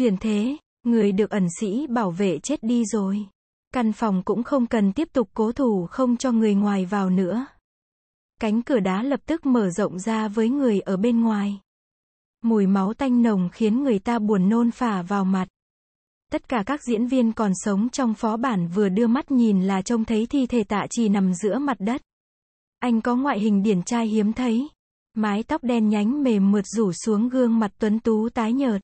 Chuyển thế, người được ẩn sĩ bảo vệ chết đi rồi. Căn phòng cũng không cần tiếp tục cố thủ không cho người ngoài vào nữa. Cánh cửa đá lập tức mở rộng ra với người ở bên ngoài. Mùi máu tanh nồng khiến người ta buồn nôn phả vào mặt. Tất cả các diễn viên còn sống trong phó bản vừa đưa mắt nhìn là trông thấy thi thể tạ trì nằm giữa mặt đất. Anh có ngoại hình điển trai hiếm thấy. Mái tóc đen nhánh mềm mượt rủ xuống gương mặt tuấn tú tái nhợt.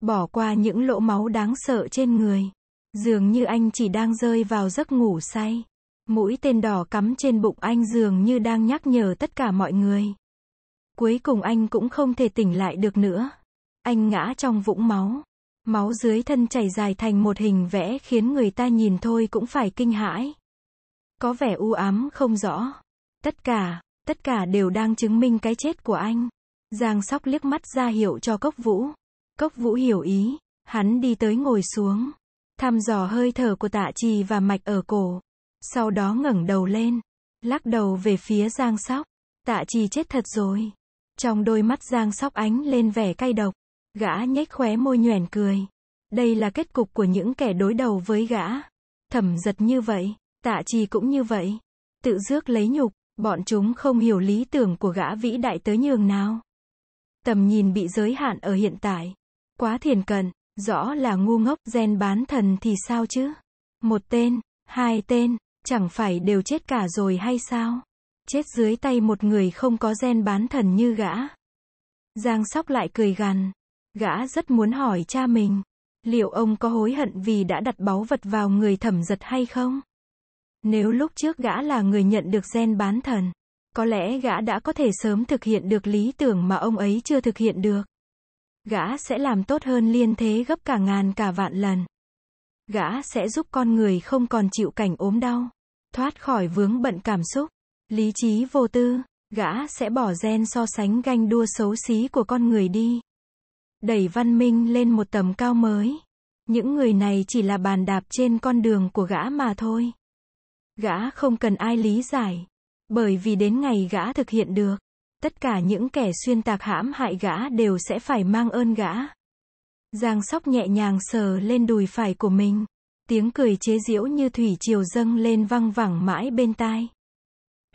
Bỏ qua những lỗ máu đáng sợ trên người. Dường như anh chỉ đang rơi vào giấc ngủ say. Mũi tên đỏ cắm trên bụng anh dường như đang nhắc nhở tất cả mọi người. Cuối cùng anh cũng không thể tỉnh lại được nữa. Anh ngã trong vũng máu. Máu dưới thân chảy dài thành một hình vẽ khiến người ta nhìn thôi cũng phải kinh hãi. Có vẻ u ám không rõ. Tất cả, tất cả đều đang chứng minh cái chết của anh. Giang sóc liếc mắt ra hiệu cho cốc vũ. Cốc Vũ hiểu ý, hắn đi tới ngồi xuống, thăm dò hơi thở của tạ trì và mạch ở cổ, sau đó ngẩng đầu lên, lắc đầu về phía Giang Sóc, tạ trì chết thật rồi. Trong đôi mắt Giang Sóc ánh lên vẻ cay độc, gã nhếch khóe môi nhoẻn cười. Đây là kết cục của những kẻ đối đầu với gã. Thẩm giật như vậy, tạ trì cũng như vậy. Tự dước lấy nhục, bọn chúng không hiểu lý tưởng của gã vĩ đại tới nhường nào. Tầm nhìn bị giới hạn ở hiện tại quá thiền cận, rõ là ngu ngốc, gen bán thần thì sao chứ? Một tên, hai tên, chẳng phải đều chết cả rồi hay sao? Chết dưới tay một người không có gen bán thần như gã. Giang sóc lại cười gằn. Gã rất muốn hỏi cha mình, liệu ông có hối hận vì đã đặt báu vật vào người thẩm giật hay không? Nếu lúc trước gã là người nhận được gen bán thần, có lẽ gã đã có thể sớm thực hiện được lý tưởng mà ông ấy chưa thực hiện được. Gã sẽ làm tốt hơn liên thế gấp cả ngàn cả vạn lần. Gã sẽ giúp con người không còn chịu cảnh ốm đau, thoát khỏi vướng bận cảm xúc, lý trí vô tư, gã sẽ bỏ gen so sánh ganh đua xấu xí của con người đi. Đẩy văn minh lên một tầm cao mới. Những người này chỉ là bàn đạp trên con đường của gã mà thôi. Gã không cần ai lý giải, bởi vì đến ngày gã thực hiện được tất cả những kẻ xuyên tạc hãm hại gã đều sẽ phải mang ơn gã. Giang sóc nhẹ nhàng sờ lên đùi phải của mình. Tiếng cười chế giễu như thủy triều dâng lên văng vẳng mãi bên tai.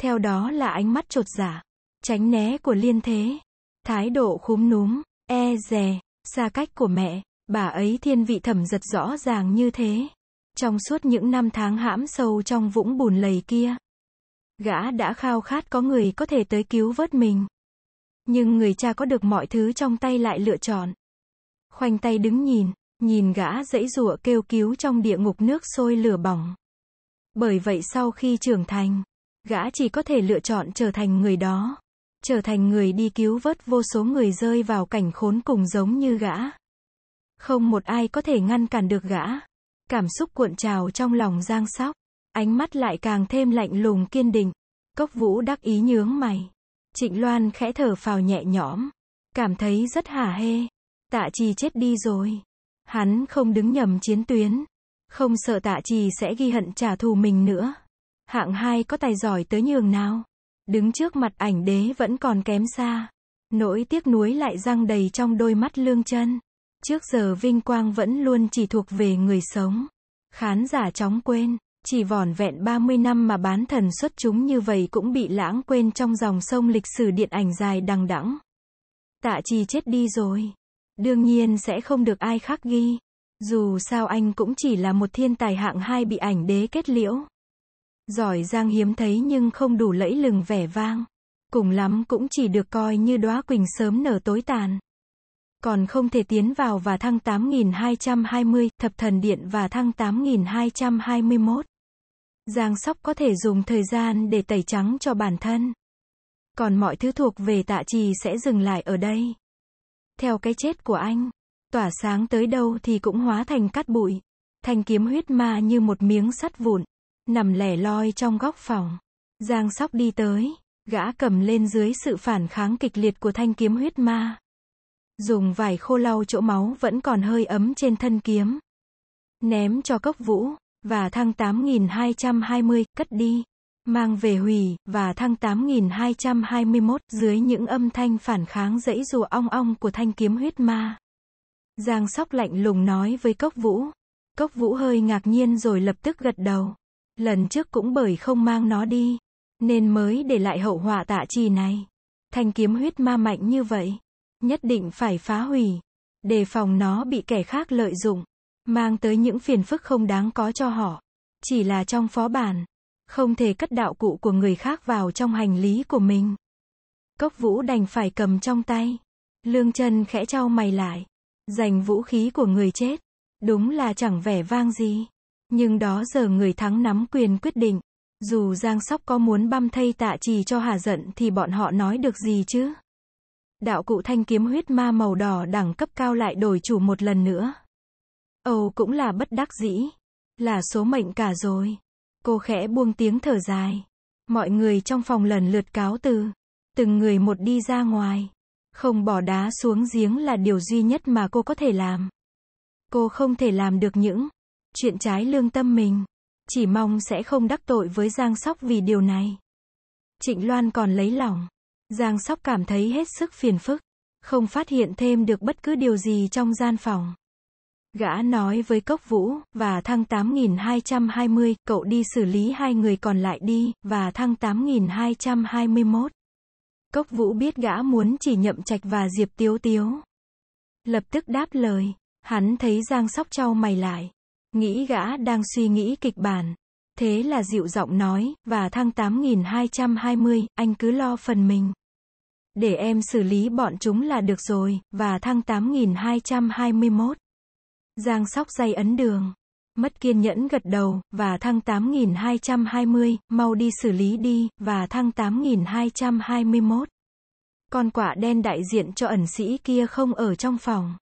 Theo đó là ánh mắt trột giả, dạ, tránh né của liên thế, thái độ khúm núm, e dè, xa cách của mẹ, bà ấy thiên vị thẩm giật rõ ràng như thế. Trong suốt những năm tháng hãm sâu trong vũng bùn lầy kia, Gã đã khao khát có người có thể tới cứu vớt mình. Nhưng người cha có được mọi thứ trong tay lại lựa chọn. Khoanh tay đứng nhìn, nhìn gã dãy rụa kêu cứu trong địa ngục nước sôi lửa bỏng. Bởi vậy sau khi trưởng thành, gã chỉ có thể lựa chọn trở thành người đó. Trở thành người đi cứu vớt vô số người rơi vào cảnh khốn cùng giống như gã. Không một ai có thể ngăn cản được gã. Cảm xúc cuộn trào trong lòng Giang Sóc. Ánh mắt lại càng thêm lạnh lùng kiên định. Cốc vũ đắc ý nhướng mày. Trịnh Loan khẽ thở phào nhẹ nhõm. Cảm thấy rất hả hê. Tạ trì chết đi rồi. Hắn không đứng nhầm chiến tuyến. Không sợ tạ trì sẽ ghi hận trả thù mình nữa. Hạng hai có tài giỏi tới nhường nào. Đứng trước mặt ảnh đế vẫn còn kém xa. Nỗi tiếc nuối lại răng đầy trong đôi mắt lương chân. Trước giờ vinh quang vẫn luôn chỉ thuộc về người sống. Khán giả chóng quên chỉ vỏn vẹn 30 năm mà bán thần xuất chúng như vậy cũng bị lãng quên trong dòng sông lịch sử điện ảnh dài đằng đẵng. Tạ trì chết đi rồi. Đương nhiên sẽ không được ai khác ghi. Dù sao anh cũng chỉ là một thiên tài hạng hai bị ảnh đế kết liễu. Giỏi giang hiếm thấy nhưng không đủ lẫy lừng vẻ vang. Cùng lắm cũng chỉ được coi như đóa quỳnh sớm nở tối tàn. Còn không thể tiến vào và thăng 8220, thập thần điện và thăng 8221. Giang sóc có thể dùng thời gian để tẩy trắng cho bản thân. Còn mọi thứ thuộc về tạ trì sẽ dừng lại ở đây. Theo cái chết của anh, tỏa sáng tới đâu thì cũng hóa thành cát bụi. Thanh kiếm huyết ma như một miếng sắt vụn, nằm lẻ loi trong góc phòng. Giang sóc đi tới, gã cầm lên dưới sự phản kháng kịch liệt của thanh kiếm huyết ma. Dùng vải khô lau chỗ máu vẫn còn hơi ấm trên thân kiếm. Ném cho cốc vũ và thăng 8220, cất đi, mang về hủy, và thăng 8221, dưới những âm thanh phản kháng dãy rùa ong ong của thanh kiếm huyết ma. Giang sóc lạnh lùng nói với cốc vũ. Cốc vũ hơi ngạc nhiên rồi lập tức gật đầu. Lần trước cũng bởi không mang nó đi, nên mới để lại hậu họa tạ trì này. Thanh kiếm huyết ma mạnh như vậy, nhất định phải phá hủy, đề phòng nó bị kẻ khác lợi dụng mang tới những phiền phức không đáng có cho họ. Chỉ là trong phó bản, không thể cất đạo cụ của người khác vào trong hành lý của mình. Cốc vũ đành phải cầm trong tay. Lương chân khẽ trao mày lại. Giành vũ khí của người chết. Đúng là chẳng vẻ vang gì. Nhưng đó giờ người thắng nắm quyền quyết định. Dù Giang Sóc có muốn băm thây tạ trì cho hà giận thì bọn họ nói được gì chứ? Đạo cụ thanh kiếm huyết ma màu đỏ đẳng cấp cao lại đổi chủ một lần nữa. Âu cũng là bất đắc dĩ. Là số mệnh cả rồi. Cô khẽ buông tiếng thở dài. Mọi người trong phòng lần lượt cáo từ. Từng người một đi ra ngoài. Không bỏ đá xuống giếng là điều duy nhất mà cô có thể làm. Cô không thể làm được những chuyện trái lương tâm mình. Chỉ mong sẽ không đắc tội với Giang Sóc vì điều này. Trịnh Loan còn lấy lòng. Giang Sóc cảm thấy hết sức phiền phức. Không phát hiện thêm được bất cứ điều gì trong gian phòng. Gã nói với Cốc Vũ, và thăng 8.220. cậu đi xử lý hai người còn lại đi, và thăng 8.221. Cốc Vũ biết gã muốn chỉ nhậm trạch và Diệp Tiếu Tiếu. Lập tức đáp lời, hắn thấy Giang Sóc trao mày lại. Nghĩ gã đang suy nghĩ kịch bản. Thế là dịu giọng nói, và thăng 8.220. anh cứ lo phần mình. Để em xử lý bọn chúng là được rồi, và thăng 8.221. Giang sóc dây ấn đường. Mất kiên nhẫn gật đầu, và thăng 8220, mau đi xử lý đi, và thăng 8221. Con quả đen đại diện cho ẩn sĩ kia không ở trong phòng.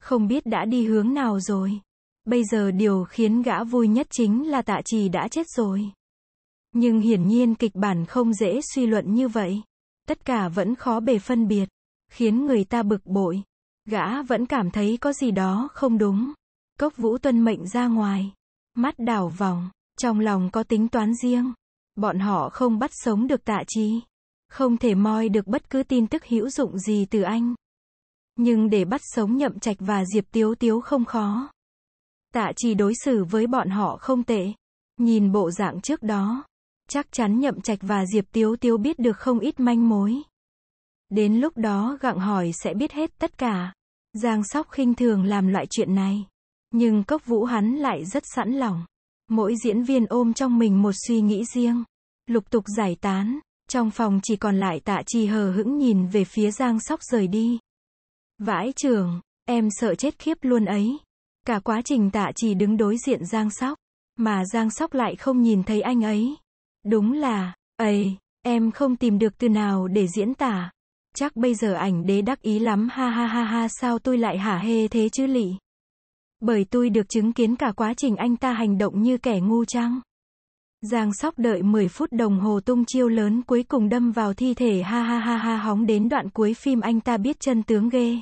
Không biết đã đi hướng nào rồi. Bây giờ điều khiến gã vui nhất chính là tạ trì đã chết rồi. Nhưng hiển nhiên kịch bản không dễ suy luận như vậy. Tất cả vẫn khó bề phân biệt, khiến người ta bực bội. Gã vẫn cảm thấy có gì đó không đúng. Cốc vũ tuân mệnh ra ngoài. Mắt đảo vòng, trong lòng có tính toán riêng. Bọn họ không bắt sống được tạ trí. Không thể moi được bất cứ tin tức hữu dụng gì từ anh. Nhưng để bắt sống nhậm trạch và diệp tiếu tiếu không khó. Tạ trì đối xử với bọn họ không tệ. Nhìn bộ dạng trước đó. Chắc chắn nhậm trạch và diệp tiếu tiếu biết được không ít manh mối. Đến lúc đó gặng hỏi sẽ biết hết tất cả. Giang Sóc khinh thường làm loại chuyện này. Nhưng Cốc Vũ hắn lại rất sẵn lòng. Mỗi diễn viên ôm trong mình một suy nghĩ riêng. Lục tục giải tán. Trong phòng chỉ còn lại tạ trì hờ hững nhìn về phía Giang Sóc rời đi. Vãi trường, em sợ chết khiếp luôn ấy. Cả quá trình tạ trì đứng đối diện Giang Sóc. Mà Giang Sóc lại không nhìn thấy anh ấy. Đúng là, ấy, em không tìm được từ nào để diễn tả chắc bây giờ ảnh đế đắc ý lắm ha ha ha ha sao tôi lại hả hê thế chứ lị. Bởi tôi được chứng kiến cả quá trình anh ta hành động như kẻ ngu trăng. Giang sóc đợi 10 phút đồng hồ tung chiêu lớn cuối cùng đâm vào thi thể ha ha ha ha hóng đến đoạn cuối phim anh ta biết chân tướng ghê.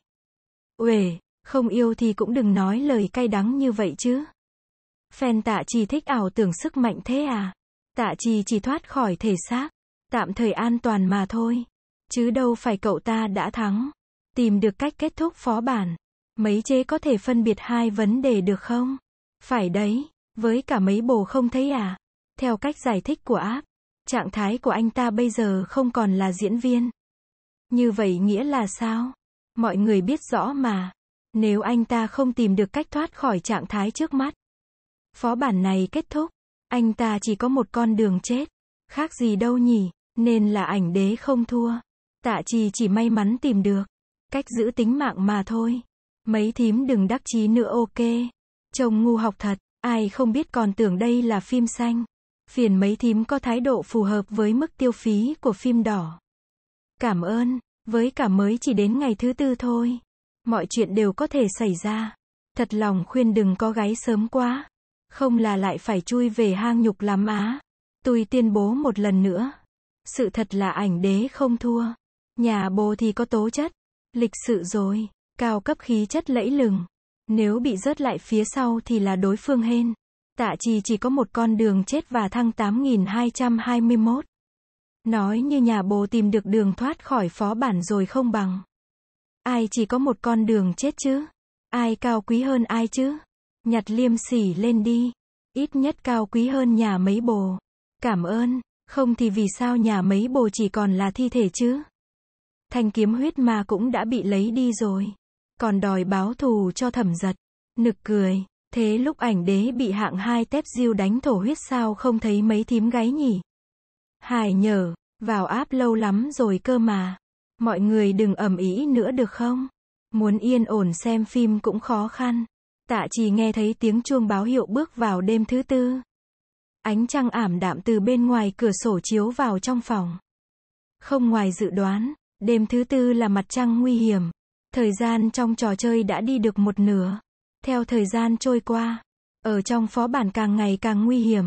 Uể, không yêu thì cũng đừng nói lời cay đắng như vậy chứ. Fan tạ trì thích ảo tưởng sức mạnh thế à? Tạ trì chỉ thoát khỏi thể xác, tạm thời an toàn mà thôi. Chứ đâu phải cậu ta đã thắng. Tìm được cách kết thúc phó bản. Mấy chế có thể phân biệt hai vấn đề được không? Phải đấy, với cả mấy bồ không thấy à? Theo cách giải thích của áp, trạng thái của anh ta bây giờ không còn là diễn viên. Như vậy nghĩa là sao? Mọi người biết rõ mà. Nếu anh ta không tìm được cách thoát khỏi trạng thái trước mắt. Phó bản này kết thúc. Anh ta chỉ có một con đường chết. Khác gì đâu nhỉ, nên là ảnh đế không thua. Tạ trì chỉ may mắn tìm được. Cách giữ tính mạng mà thôi. Mấy thím đừng đắc chí nữa ok. trông ngu học thật, ai không biết còn tưởng đây là phim xanh. Phiền mấy thím có thái độ phù hợp với mức tiêu phí của phim đỏ. Cảm ơn, với cả mới chỉ đến ngày thứ tư thôi. Mọi chuyện đều có thể xảy ra. Thật lòng khuyên đừng có gáy sớm quá. Không là lại phải chui về hang nhục lắm á. Tôi tuyên bố một lần nữa. Sự thật là ảnh đế không thua. Nhà bồ thì có tố chất, lịch sự rồi, cao cấp khí chất lẫy lừng. Nếu bị rớt lại phía sau thì là đối phương hên. Tạ trì chỉ có một con đường chết và thăng 8221. Nói như nhà bồ tìm được đường thoát khỏi phó bản rồi không bằng. Ai chỉ có một con đường chết chứ? Ai cao quý hơn ai chứ? Nhặt liêm sỉ lên đi. Ít nhất cao quý hơn nhà mấy bồ. Cảm ơn, không thì vì sao nhà mấy bồ chỉ còn là thi thể chứ? thanh kiếm huyết ma cũng đã bị lấy đi rồi. Còn đòi báo thù cho thẩm giật. Nực cười, thế lúc ảnh đế bị hạng hai tép diêu đánh thổ huyết sao không thấy mấy thím gáy nhỉ? Hải nhở, vào áp lâu lắm rồi cơ mà. Mọi người đừng ầm ĩ nữa được không? Muốn yên ổn xem phim cũng khó khăn. Tạ chỉ nghe thấy tiếng chuông báo hiệu bước vào đêm thứ tư. Ánh trăng ảm đạm từ bên ngoài cửa sổ chiếu vào trong phòng. Không ngoài dự đoán, Đêm thứ tư là mặt trăng nguy hiểm. Thời gian trong trò chơi đã đi được một nửa. Theo thời gian trôi qua, ở trong phó bản càng ngày càng nguy hiểm.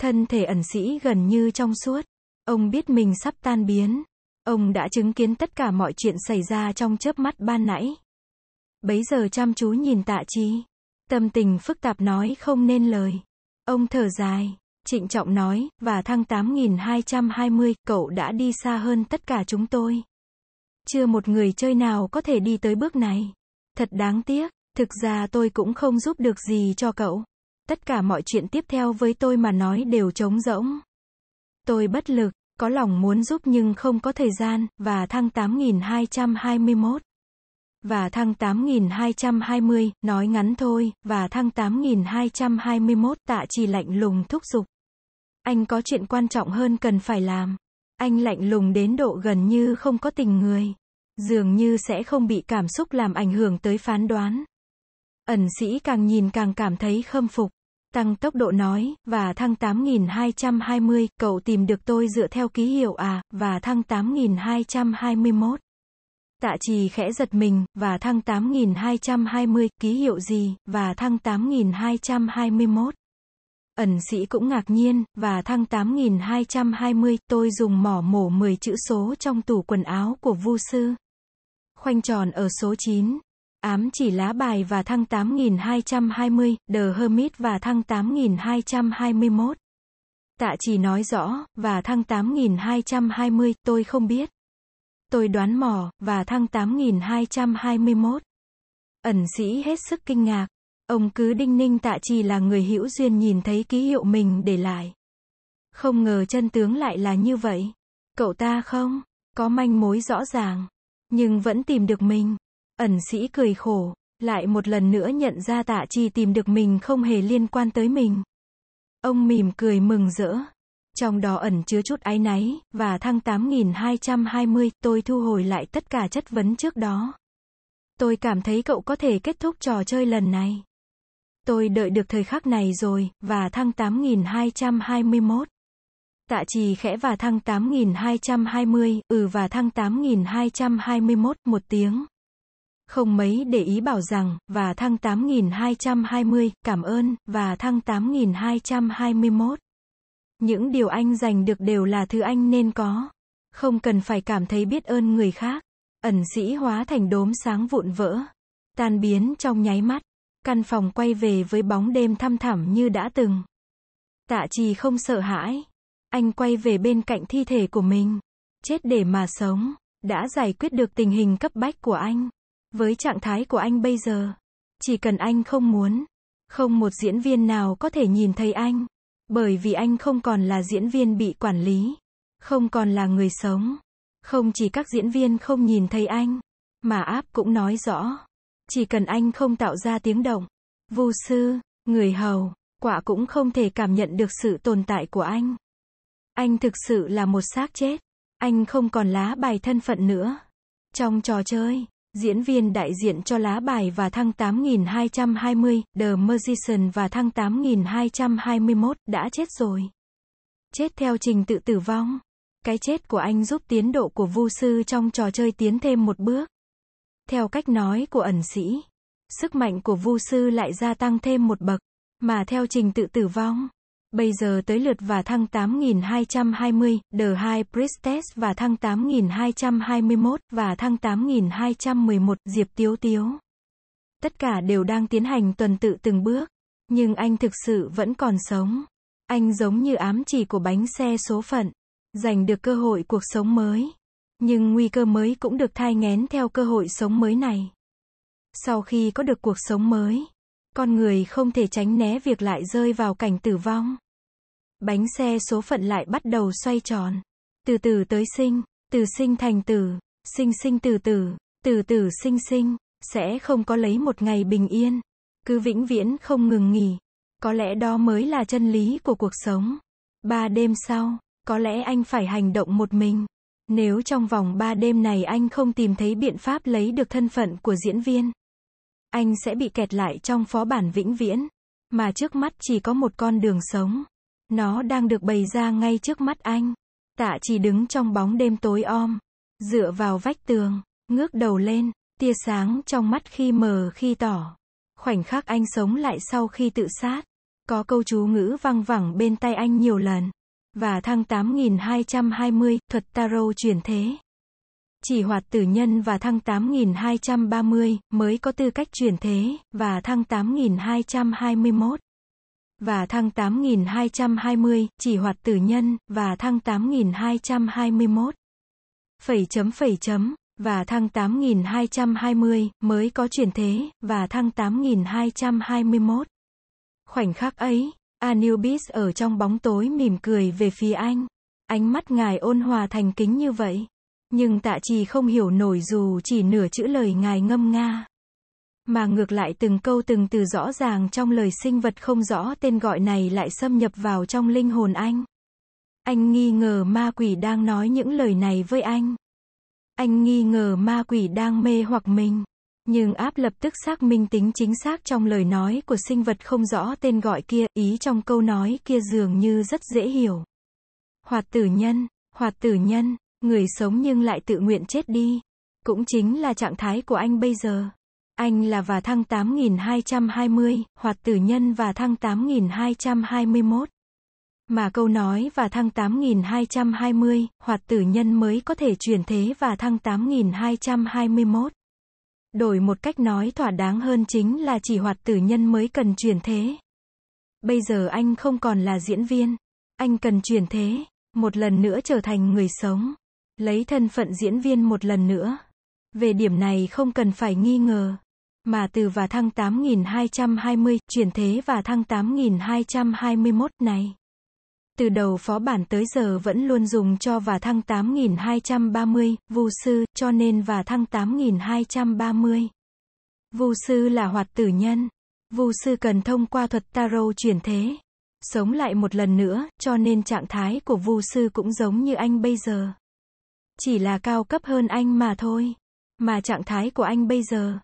Thân thể ẩn sĩ gần như trong suốt. Ông biết mình sắp tan biến. Ông đã chứng kiến tất cả mọi chuyện xảy ra trong chớp mắt ban nãy. Bấy giờ chăm chú nhìn tạ trí. Tâm tình phức tạp nói không nên lời. Ông thở dài, trịnh trọng nói, và thăng 8220, cậu đã đi xa hơn tất cả chúng tôi. Chưa một người chơi nào có thể đi tới bước này. Thật đáng tiếc, thực ra tôi cũng không giúp được gì cho cậu. Tất cả mọi chuyện tiếp theo với tôi mà nói đều trống rỗng. Tôi bất lực, có lòng muốn giúp nhưng không có thời gian, và thăng 8221. Và thăng 8220, nói ngắn thôi, và thăng 8221 tạ chỉ lạnh lùng thúc giục. Anh có chuyện quan trọng hơn cần phải làm. Anh lạnh lùng đến độ gần như không có tình người. Dường như sẽ không bị cảm xúc làm ảnh hưởng tới phán đoán. Ẩn sĩ càng nhìn càng cảm thấy khâm phục. Tăng tốc độ nói, và thăng 8220, cậu tìm được tôi dựa theo ký hiệu à, và thăng 8221. Tạ trì khẽ giật mình, và thăng 8220, ký hiệu gì, và thăng 8221. Ẩn sĩ cũng ngạc nhiên, và thăng 8220, tôi dùng mỏ mổ 10 chữ số trong tủ quần áo của Vu sư. Khoanh tròn ở số 9. Ám chỉ lá bài và thăng 8220, The Hermit và thăng 8221. Tạ chỉ nói rõ, và thăng 8220, tôi không biết. Tôi đoán mỏ, và thăng 8221. Ẩn sĩ hết sức kinh ngạc, Ông cứ đinh ninh tạ trì là người hữu duyên nhìn thấy ký hiệu mình để lại. Không ngờ chân tướng lại là như vậy. Cậu ta không, có manh mối rõ ràng, nhưng vẫn tìm được mình. Ẩn sĩ cười khổ, lại một lần nữa nhận ra tạ chi tìm được mình không hề liên quan tới mình. Ông mỉm cười mừng rỡ. Trong đó ẩn chứa chút áy náy, và thăng 8220, tôi thu hồi lại tất cả chất vấn trước đó. Tôi cảm thấy cậu có thể kết thúc trò chơi lần này. Tôi đợi được thời khắc này rồi, và thăng 8221. Tạ trì khẽ và thăng 8220, ừ và thăng 8221, một tiếng. Không mấy để ý bảo rằng, và thăng 8220, cảm ơn, và thăng 8221. Những điều anh giành được đều là thứ anh nên có. Không cần phải cảm thấy biết ơn người khác. Ẩn sĩ hóa thành đốm sáng vụn vỡ. Tan biến trong nháy mắt. Căn phòng quay về với bóng đêm thăm thẳm như đã từng. Tạ trì không sợ hãi. Anh quay về bên cạnh thi thể của mình. Chết để mà sống. Đã giải quyết được tình hình cấp bách của anh. Với trạng thái của anh bây giờ. Chỉ cần anh không muốn. Không một diễn viên nào có thể nhìn thấy anh. Bởi vì anh không còn là diễn viên bị quản lý. Không còn là người sống. Không chỉ các diễn viên không nhìn thấy anh. Mà áp cũng nói rõ. Chỉ cần anh không tạo ra tiếng động, vu sư, người hầu, quả cũng không thể cảm nhận được sự tồn tại của anh. Anh thực sự là một xác chết. Anh không còn lá bài thân phận nữa. Trong trò chơi, diễn viên đại diện cho lá bài và thăng 8.220, The Magician và thăng 8.221 đã chết rồi. Chết theo trình tự tử vong. Cái chết của anh giúp tiến độ của vu sư trong trò chơi tiến thêm một bước. Theo cách nói của ẩn sĩ, sức mạnh của Vu sư lại gia tăng thêm một bậc, mà theo trình tự tử vong. Bây giờ tới lượt và thăng 8220, Đờ High Priestess và thăng 8221 và thăng 8211, Diệp Tiếu Tiếu. Tất cả đều đang tiến hành tuần tự từng bước, nhưng anh thực sự vẫn còn sống. Anh giống như ám chỉ của bánh xe số phận, giành được cơ hội cuộc sống mới. Nhưng nguy cơ mới cũng được thai ngén theo cơ hội sống mới này. Sau khi có được cuộc sống mới, con người không thể tránh né việc lại rơi vào cảnh tử vong. Bánh xe số phận lại bắt đầu xoay tròn. Từ từ tới sinh, từ sinh thành tử, sinh sinh từ tử, từ tử sinh sinh, sẽ không có lấy một ngày bình yên. Cứ vĩnh viễn không ngừng nghỉ. Có lẽ đó mới là chân lý của cuộc sống. Ba đêm sau, có lẽ anh phải hành động một mình. Nếu trong vòng 3 đêm này anh không tìm thấy biện pháp lấy được thân phận của diễn viên, anh sẽ bị kẹt lại trong phó bản vĩnh viễn, mà trước mắt chỉ có một con đường sống. Nó đang được bày ra ngay trước mắt anh. Tạ chỉ đứng trong bóng đêm tối om, dựa vào vách tường, ngước đầu lên, tia sáng trong mắt khi mờ khi tỏ. Khoảnh khắc anh sống lại sau khi tự sát, có câu chú ngữ văng vẳng bên tay anh nhiều lần và thăng 8220, thuật tarot chuyển thế. Chỉ hoạt tử nhân và thăng 8230 mới có tư cách chuyển thế, và thăng 8221 và thăng 8220, chỉ hoạt tử nhân, và thăng 8221. Phẩy chấm phẩy chấm, và thăng 8220, mới có chuyển thế, và thăng 8221. Khoảnh khắc ấy, Anubis ở trong bóng tối mỉm cười về phía anh. Ánh mắt ngài ôn hòa thành kính như vậy. Nhưng tạ trì không hiểu nổi dù chỉ nửa chữ lời ngài ngâm nga. Mà ngược lại từng câu từng từ rõ ràng trong lời sinh vật không rõ tên gọi này lại xâm nhập vào trong linh hồn anh. Anh nghi ngờ ma quỷ đang nói những lời này với anh. Anh nghi ngờ ma quỷ đang mê hoặc mình. Nhưng áp lập tức xác minh tính chính xác trong lời nói của sinh vật không rõ tên gọi kia, ý trong câu nói kia dường như rất dễ hiểu. Hoạt tử nhân, hoạt tử nhân, người sống nhưng lại tự nguyện chết đi. Cũng chính là trạng thái của anh bây giờ. Anh là và thăng 8220, hoạt tử nhân và thăng 8221. Mà câu nói và thăng 8220, hoạt tử nhân mới có thể chuyển thế và thăng 8221. Đổi một cách nói thỏa đáng hơn chính là chỉ hoạt tử nhân mới cần chuyển thế. Bây giờ anh không còn là diễn viên. Anh cần chuyển thế, một lần nữa trở thành người sống. Lấy thân phận diễn viên một lần nữa. Về điểm này không cần phải nghi ngờ. Mà từ và thăng 8220, chuyển thế và thăng 8221 này từ đầu phó bản tới giờ vẫn luôn dùng cho và thăng 8230, vu sư, cho nên và thăng 8230. Vu sư là hoạt tử nhân. Vu sư cần thông qua thuật tarot chuyển thế. Sống lại một lần nữa, cho nên trạng thái của vu sư cũng giống như anh bây giờ. Chỉ là cao cấp hơn anh mà thôi. Mà trạng thái của anh bây giờ.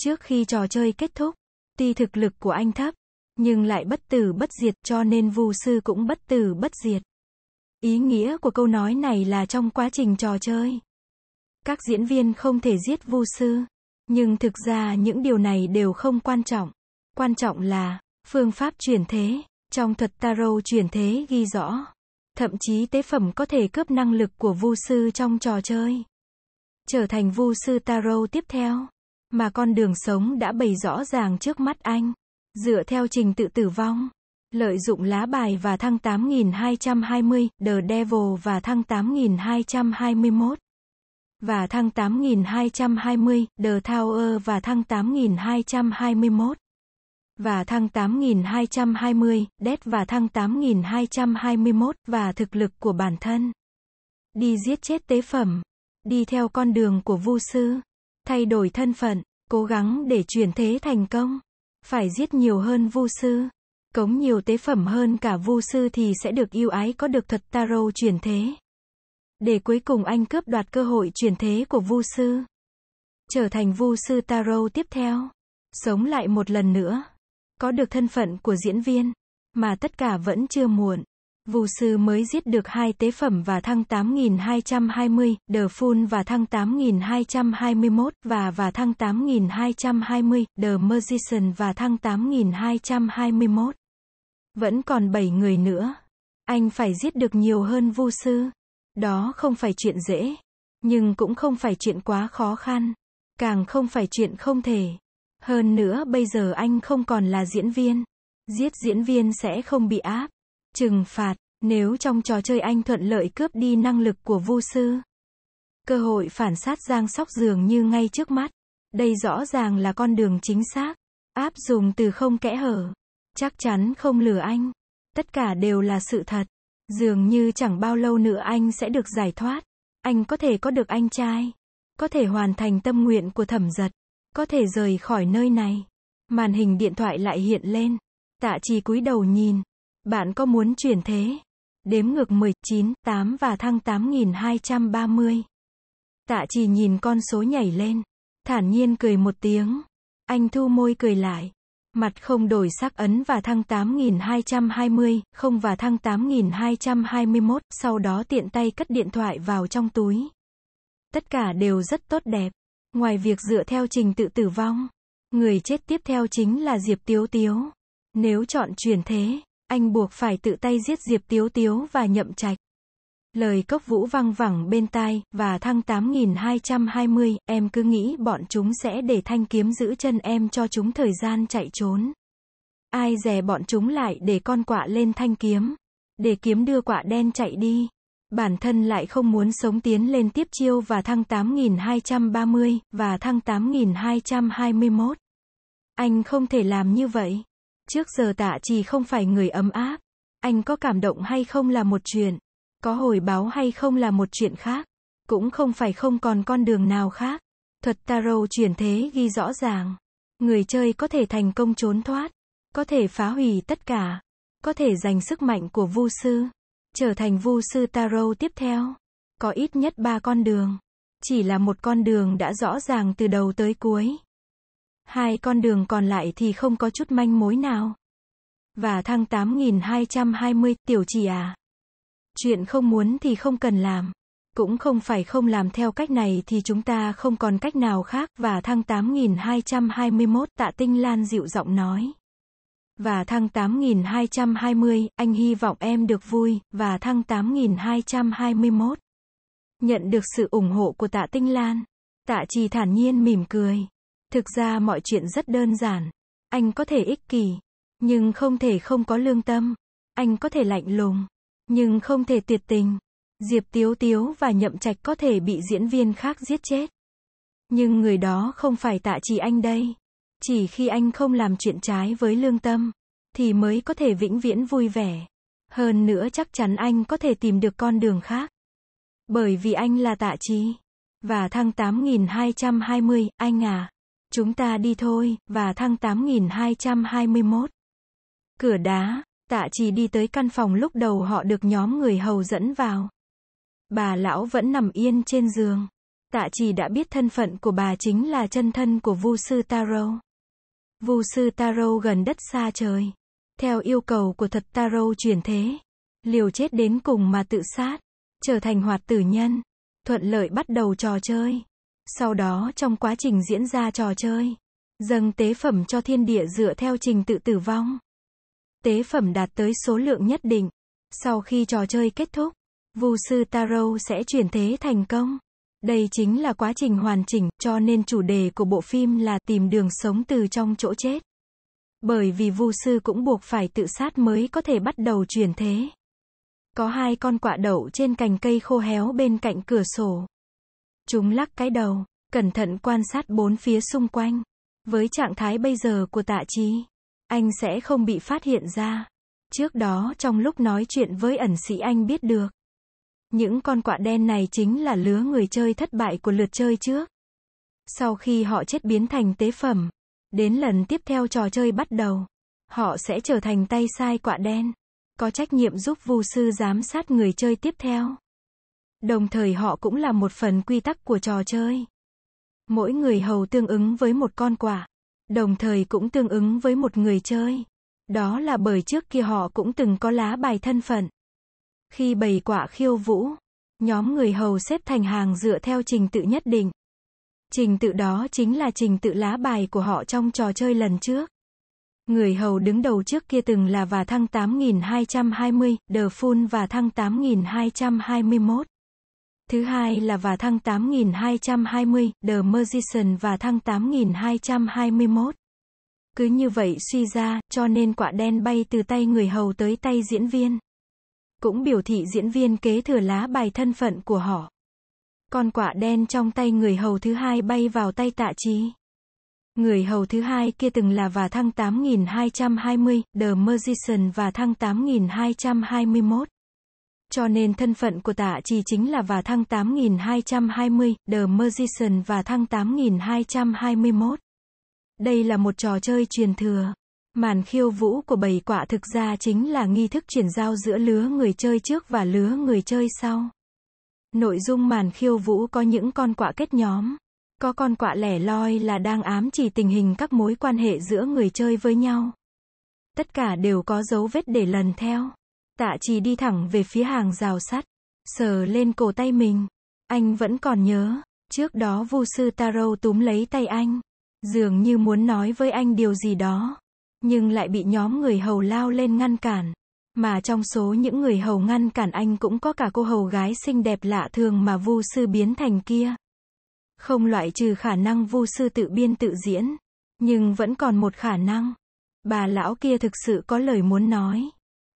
Trước khi trò chơi kết thúc, tuy thực lực của anh thấp, nhưng lại bất tử bất diệt cho nên vu sư cũng bất tử bất diệt. Ý nghĩa của câu nói này là trong quá trình trò chơi. Các diễn viên không thể giết vu sư, nhưng thực ra những điều này đều không quan trọng. Quan trọng là phương pháp chuyển thế, trong thuật tarot chuyển thế ghi rõ, thậm chí tế phẩm có thể cướp năng lực của vu sư trong trò chơi, trở thành vu sư tarot tiếp theo, mà con đường sống đã bày rõ ràng trước mắt anh. Dựa theo trình tự tử vong, lợi dụng lá bài và thăng 8.220, The Devil và thăng 8.221 và thăng 8.220, The Tower và thăng 8.221 và thăng 8.220, Death và thăng 8.221 và thực lực của bản thân. Đi giết chết tế phẩm, đi theo con đường của vu sư, thay đổi thân phận, cố gắng để chuyển thế thành công. Phải giết nhiều hơn vu sư. Cống nhiều tế phẩm hơn cả vu sư thì sẽ được yêu ái có được thật tarot truyền thế. Để cuối cùng anh cướp đoạt cơ hội truyền thế của vu sư. Trở thành vu sư tarot tiếp theo. Sống lại một lần nữa. Có được thân phận của diễn viên. Mà tất cả vẫn chưa muộn. Vù sư mới giết được hai tế phẩm và thăng 8.220, đờ phun và thăng 8.221 và và thăng 8.220, đờ magician và thăng 8.221. Vẫn còn 7 người nữa. Anh phải giết được nhiều hơn vu sư. Đó không phải chuyện dễ. Nhưng cũng không phải chuyện quá khó khăn. Càng không phải chuyện không thể. Hơn nữa bây giờ anh không còn là diễn viên. Giết diễn viên sẽ không bị áp. Trừng phạt, nếu trong trò chơi anh thuận lợi cướp đi năng lực của Vu sư. Cơ hội phản sát Giang Sóc dường như ngay trước mắt. Đây rõ ràng là con đường chính xác. Áp dùng từ không kẽ hở. Chắc chắn không lừa anh. Tất cả đều là sự thật. Dường như chẳng bao lâu nữa anh sẽ được giải thoát. Anh có thể có được anh trai. Có thể hoàn thành tâm nguyện của thẩm giật. Có thể rời khỏi nơi này. Màn hình điện thoại lại hiện lên. Tạ trì cúi đầu nhìn. Bạn có muốn chuyển thế? Đếm ngược 19, 8 và thăng 8230. Tạ chỉ nhìn con số nhảy lên. Thản nhiên cười một tiếng. Anh thu môi cười lại. Mặt không đổi sắc ấn và thăng 8220, không và thăng 8221, sau đó tiện tay cất điện thoại vào trong túi. Tất cả đều rất tốt đẹp. Ngoài việc dựa theo trình tự tử vong, người chết tiếp theo chính là Diệp Tiếu Tiếu. Nếu chọn chuyển thế, anh buộc phải tự tay giết Diệp Tiếu Tiếu và Nhậm Trạch. Lời cốc vũ văng vẳng bên tai, và thăng 8220, em cứ nghĩ bọn chúng sẽ để thanh kiếm giữ chân em cho chúng thời gian chạy trốn. Ai dè bọn chúng lại để con quạ lên thanh kiếm. Để kiếm đưa quạ đen chạy đi. Bản thân lại không muốn sống tiến lên tiếp chiêu và thăng 8230, và thăng 8221. Anh không thể làm như vậy. Trước giờ tạ trì không phải người ấm áp. Anh có cảm động hay không là một chuyện. Có hồi báo hay không là một chuyện khác. Cũng không phải không còn con đường nào khác. Thuật tarot chuyển thế ghi rõ ràng. Người chơi có thể thành công trốn thoát. Có thể phá hủy tất cả. Có thể giành sức mạnh của vu sư. Trở thành vu sư tarot tiếp theo. Có ít nhất ba con đường. Chỉ là một con đường đã rõ ràng từ đầu tới cuối hai con đường còn lại thì không có chút manh mối nào. Và thăng 8220, tiểu chỉ à. Chuyện không muốn thì không cần làm. Cũng không phải không làm theo cách này thì chúng ta không còn cách nào khác. Và thăng 8221, tạ tinh lan dịu giọng nói. Và thăng 8220, anh hy vọng em được vui. Và thăng 8221. Nhận được sự ủng hộ của tạ tinh lan. Tạ trì thản nhiên mỉm cười. Thực ra mọi chuyện rất đơn giản. Anh có thể ích kỷ, nhưng không thể không có lương tâm. Anh có thể lạnh lùng, nhưng không thể tuyệt tình. Diệp Tiếu Tiếu và Nhậm Trạch có thể bị diễn viên khác giết chết. Nhưng người đó không phải tạ chỉ anh đây. Chỉ khi anh không làm chuyện trái với lương tâm, thì mới có thể vĩnh viễn vui vẻ. Hơn nữa chắc chắn anh có thể tìm được con đường khác. Bởi vì anh là tạ trí. Và thăng 8220, anh à. Chúng ta đi thôi, và thăng 8221. Cửa đá, tạ chỉ đi tới căn phòng lúc đầu họ được nhóm người hầu dẫn vào. Bà lão vẫn nằm yên trên giường. Tạ chỉ đã biết thân phận của bà chính là chân thân của Vu sư Taro. Vu sư Taro gần đất xa trời. Theo yêu cầu của thật Taro chuyển thế, liều chết đến cùng mà tự sát, trở thành hoạt tử nhân, thuận lợi bắt đầu trò chơi. Sau đó trong quá trình diễn ra trò chơi, dâng tế phẩm cho thiên địa dựa theo trình tự tử vong. Tế phẩm đạt tới số lượng nhất định. Sau khi trò chơi kết thúc, Vu sư Taro sẽ chuyển thế thành công. Đây chính là quá trình hoàn chỉnh, cho nên chủ đề của bộ phim là tìm đường sống từ trong chỗ chết. Bởi vì Vu sư cũng buộc phải tự sát mới có thể bắt đầu chuyển thế. Có hai con quạ đậu trên cành cây khô héo bên cạnh cửa sổ. Chúng lắc cái đầu, cẩn thận quan sát bốn phía xung quanh. Với trạng thái bây giờ của tạ trí, anh sẽ không bị phát hiện ra. Trước đó trong lúc nói chuyện với ẩn sĩ anh biết được. Những con quạ đen này chính là lứa người chơi thất bại của lượt chơi trước. Sau khi họ chết biến thành tế phẩm, đến lần tiếp theo trò chơi bắt đầu, họ sẽ trở thành tay sai quạ đen, có trách nhiệm giúp vu sư giám sát người chơi tiếp theo. Đồng thời họ cũng là một phần quy tắc của trò chơi. Mỗi người hầu tương ứng với một con quả, đồng thời cũng tương ứng với một người chơi. Đó là bởi trước kia họ cũng từng có lá bài thân phận. Khi bày quả khiêu vũ, nhóm người hầu xếp thành hàng dựa theo trình tự nhất định. Trình tự đó chính là trình tự lá bài của họ trong trò chơi lần trước. Người hầu đứng đầu trước kia từng là và thăng 8220, the phun và thăng 8221. Thứ hai là và thăng 8220, The Magician và thăng 8221. Cứ như vậy suy ra, cho nên quả đen bay từ tay người hầu tới tay diễn viên. Cũng biểu thị diễn viên kế thừa lá bài thân phận của họ. Còn quả đen trong tay người hầu thứ hai bay vào tay tạ trí. Người hầu thứ hai kia từng là và thăng 8220, The Magician và thăng 8221. Cho nên thân phận của tạ chỉ chính là và thăng 8220, The Magician và thăng 8221. Đây là một trò chơi truyền thừa. Màn khiêu vũ của bầy quạ thực ra chính là nghi thức chuyển giao giữa lứa người chơi trước và lứa người chơi sau. Nội dung màn khiêu vũ có những con quạ kết nhóm. Có con quạ lẻ loi là đang ám chỉ tình hình các mối quan hệ giữa người chơi với nhau. Tất cả đều có dấu vết để lần theo. Tạ chỉ đi thẳng về phía hàng rào sắt, sờ lên cổ tay mình. Anh vẫn còn nhớ, trước đó Vu sư Taro túm lấy tay anh, dường như muốn nói với anh điều gì đó, nhưng lại bị nhóm người hầu lao lên ngăn cản. Mà trong số những người hầu ngăn cản anh cũng có cả cô hầu gái xinh đẹp lạ thường mà Vu sư biến thành kia. Không loại trừ khả năng Vu sư tự biên tự diễn, nhưng vẫn còn một khả năng. Bà lão kia thực sự có lời muốn nói.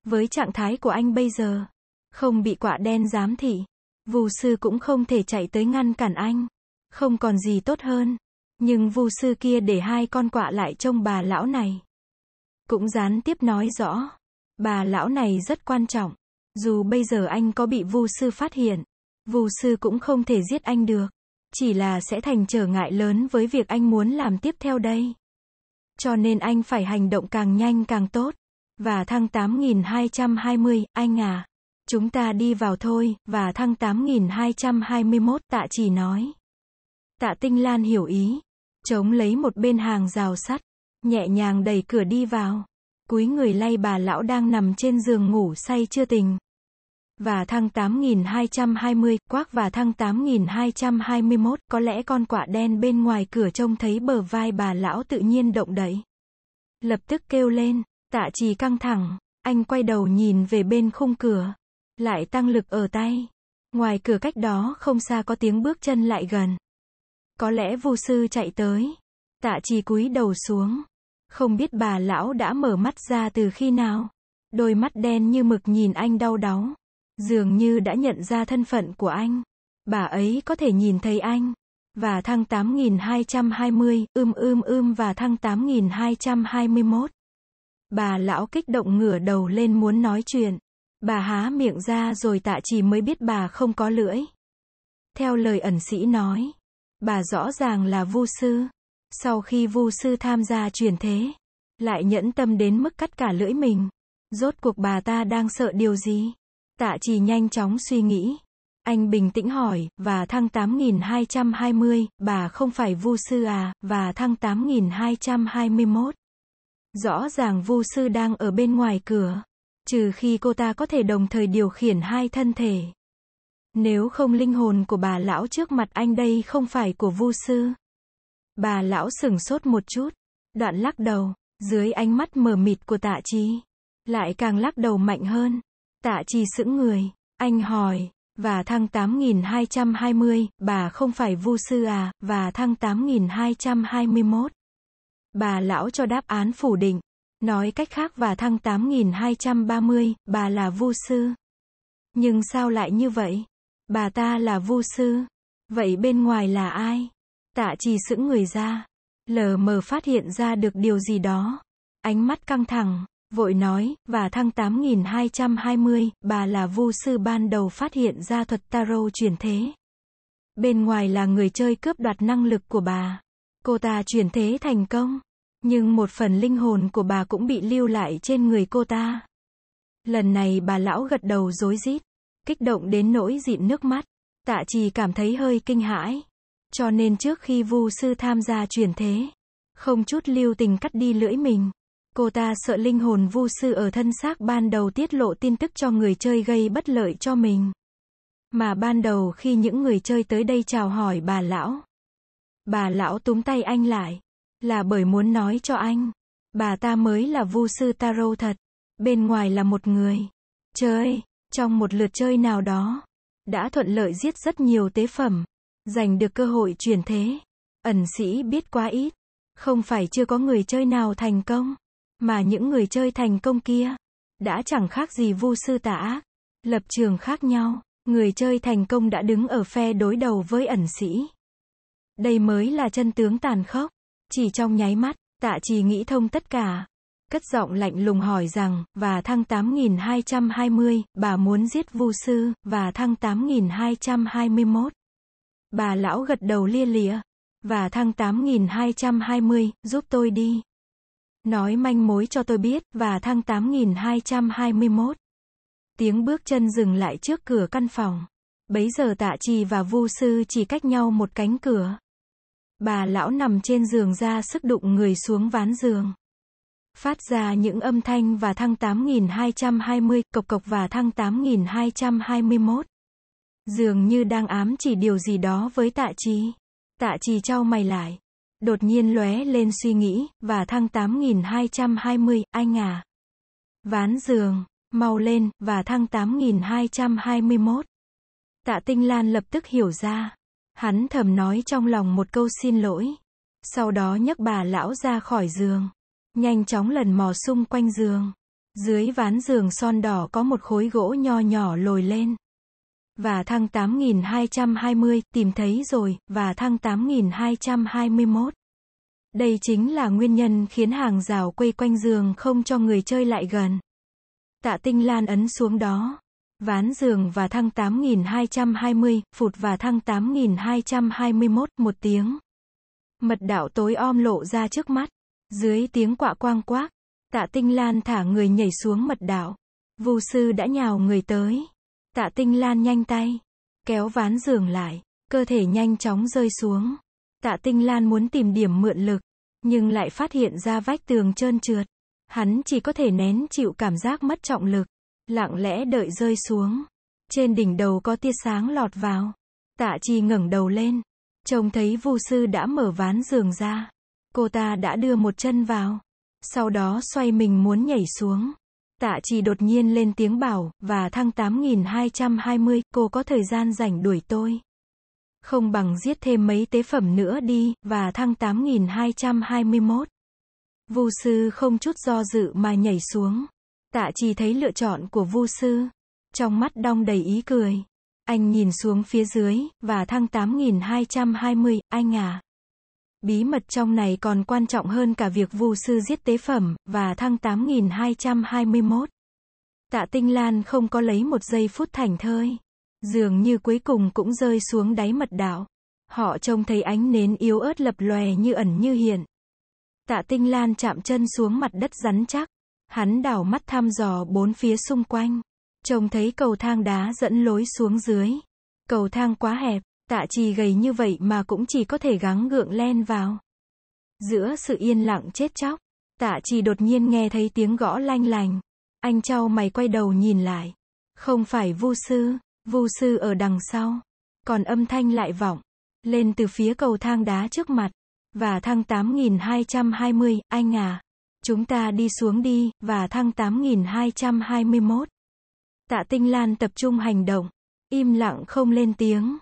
Với trạng thái của anh bây giờ, không bị quả đen dám thị, Vu sư cũng không thể chạy tới ngăn cản anh. Không còn gì tốt hơn. Nhưng vu sư kia để hai con quạ lại trông bà lão này. Cũng gián tiếp nói rõ. Bà lão này rất quan trọng. Dù bây giờ anh có bị vu sư phát hiện, vu sư cũng không thể giết anh được. Chỉ là sẽ thành trở ngại lớn với việc anh muốn làm tiếp theo đây. Cho nên anh phải hành động càng nhanh càng tốt và thăng 8220, anh à. Chúng ta đi vào thôi, và thăng 8221, tạ chỉ nói. Tạ Tinh Lan hiểu ý. Chống lấy một bên hàng rào sắt, nhẹ nhàng đẩy cửa đi vào. Cúi người lay bà lão đang nằm trên giường ngủ say chưa tình. Và thăng 8220, quắc và thăng 8221, có lẽ con quạ đen bên ngoài cửa trông thấy bờ vai bà lão tự nhiên động đậy. Lập tức kêu lên, Tạ trì căng thẳng, anh quay đầu nhìn về bên khung cửa, lại tăng lực ở tay. Ngoài cửa cách đó không xa có tiếng bước chân lại gần. Có lẽ vô sư chạy tới. Tạ trì cúi đầu xuống. Không biết bà lão đã mở mắt ra từ khi nào. Đôi mắt đen như mực nhìn anh đau đáu. Dường như đã nhận ra thân phận của anh. Bà ấy có thể nhìn thấy anh. Và thăng 8220, ưm ưm ưm và thăng 8221. Bà lão kích động ngửa đầu lên muốn nói chuyện. Bà há miệng ra rồi tạ chỉ mới biết bà không có lưỡi. Theo lời ẩn sĩ nói, bà rõ ràng là vu sư. Sau khi vu sư tham gia truyền thế, lại nhẫn tâm đến mức cắt cả lưỡi mình. Rốt cuộc bà ta đang sợ điều gì? Tạ chỉ nhanh chóng suy nghĩ. Anh bình tĩnh hỏi, và thăng 8220, bà không phải vu sư à, và thăng 8221. Rõ ràng Vu sư đang ở bên ngoài cửa, trừ khi cô ta có thể đồng thời điều khiển hai thân thể. Nếu không linh hồn của bà lão trước mặt anh đây không phải của Vu sư. Bà lão sửng sốt một chút, đoạn lắc đầu, dưới ánh mắt mờ mịt của Tạ Chi, lại càng lắc đầu mạnh hơn. Tạ Chi sững người, anh hỏi, và thăng 8220, bà không phải Vu sư à, và thăng 8221. Bà lão cho đáp án phủ định. Nói cách khác và thăng 8230, bà là vu sư. Nhưng sao lại như vậy? Bà ta là vu sư. Vậy bên ngoài là ai? Tạ trì sững người ra. Lờ mờ phát hiện ra được điều gì đó. Ánh mắt căng thẳng, vội nói, và thăng 8220, bà là vu sư ban đầu phát hiện ra thuật tarot chuyển thế. Bên ngoài là người chơi cướp đoạt năng lực của bà. Cô ta chuyển thế thành công, nhưng một phần linh hồn của bà cũng bị lưu lại trên người cô ta. Lần này bà lão gật đầu rối rít, kích động đến nỗi dịn nước mắt. Tạ trì cảm thấy hơi kinh hãi. Cho nên trước khi Vu sư tham gia chuyển thế, không chút lưu tình cắt đi lưỡi mình. Cô ta sợ linh hồn Vu sư ở thân xác ban đầu tiết lộ tin tức cho người chơi gây bất lợi cho mình. Mà ban đầu khi những người chơi tới đây chào hỏi bà lão, Bà lão túm tay anh lại. Là bởi muốn nói cho anh. Bà ta mới là vu sư tarot thật. Bên ngoài là một người. Chơi, trong một lượt chơi nào đó. Đã thuận lợi giết rất nhiều tế phẩm. Giành được cơ hội chuyển thế. Ẩn sĩ biết quá ít. Không phải chưa có người chơi nào thành công. Mà những người chơi thành công kia. Đã chẳng khác gì vu sư tả ác. Lập trường khác nhau. Người chơi thành công đã đứng ở phe đối đầu với ẩn sĩ. Đây mới là chân tướng tàn khốc. Chỉ trong nháy mắt, tạ trì nghĩ thông tất cả. Cất giọng lạnh lùng hỏi rằng, và thăng 8220, bà muốn giết vu sư, và thăng 8221. Bà lão gật đầu lia lịa. Và thăng 8220, giúp tôi đi. Nói manh mối cho tôi biết, và thăng 8221. Tiếng bước chân dừng lại trước cửa căn phòng. Bấy giờ tạ trì và vu sư chỉ cách nhau một cánh cửa. Bà lão nằm trên giường ra sức đụng người xuống ván giường. Phát ra những âm thanh và thăng 8220, cộc cộc và thăng 8221. Dường như đang ám chỉ điều gì đó với tạ trí Tạ trì trao mày lại. Đột nhiên lóe lên suy nghĩ, và thăng 8220, anh à. Ván giường, mau lên, và thăng 8221. Tạ Tinh Lan lập tức hiểu ra. Hắn thầm nói trong lòng một câu xin lỗi. Sau đó nhấc bà lão ra khỏi giường. Nhanh chóng lần mò xung quanh giường. Dưới ván giường son đỏ có một khối gỗ nho nhỏ lồi lên. Và thăng 8220, tìm thấy rồi, và thăng 8221. Đây chính là nguyên nhân khiến hàng rào quây quanh giường không cho người chơi lại gần. Tạ Tinh Lan ấn xuống đó. Ván giường và thăng 8220, phụt và thăng 8221, một tiếng. Mật đạo tối om lộ ra trước mắt. Dưới tiếng quạ quang quác, tạ tinh lan thả người nhảy xuống mật đạo. Vu sư đã nhào người tới. Tạ tinh lan nhanh tay. Kéo ván giường lại, cơ thể nhanh chóng rơi xuống. Tạ tinh lan muốn tìm điểm mượn lực, nhưng lại phát hiện ra vách tường trơn trượt. Hắn chỉ có thể nén chịu cảm giác mất trọng lực lặng lẽ đợi rơi xuống. Trên đỉnh đầu có tia sáng lọt vào. Tạ Chi ngẩng đầu lên, trông thấy Vu sư đã mở ván giường ra. Cô ta đã đưa một chân vào, sau đó xoay mình muốn nhảy xuống. Tạ Chi đột nhiên lên tiếng bảo, và thăng 8220, cô có thời gian rảnh đuổi tôi. Không bằng giết thêm mấy tế phẩm nữa đi, và thăng 8221. Vu sư không chút do dự mà nhảy xuống. Tạ chỉ thấy lựa chọn của Vu sư, trong mắt đong đầy ý cười. Anh nhìn xuống phía dưới, và thăng 8.220 anh à. Bí mật trong này còn quan trọng hơn cả việc Vu sư giết tế phẩm, và thăng 8.221. Tạ Tinh Lan không có lấy một giây phút thành thơi. Dường như cuối cùng cũng rơi xuống đáy mật đảo. Họ trông thấy ánh nến yếu ớt lập lòe như ẩn như hiện. Tạ Tinh Lan chạm chân xuống mặt đất rắn chắc. Hắn đảo mắt thăm dò bốn phía xung quanh. Trông thấy cầu thang đá dẫn lối xuống dưới. Cầu thang quá hẹp, tạ trì gầy như vậy mà cũng chỉ có thể gắng gượng len vào. Giữa sự yên lặng chết chóc, tạ trì đột nhiên nghe thấy tiếng gõ lanh lành. Anh trao mày quay đầu nhìn lại. Không phải vu sư, vu sư ở đằng sau. Còn âm thanh lại vọng. Lên từ phía cầu thang đá trước mặt. Và thang 8220, anh à. Chúng ta đi xuống đi, và thăng 8221. Tạ Tinh Lan tập trung hành động, im lặng không lên tiếng.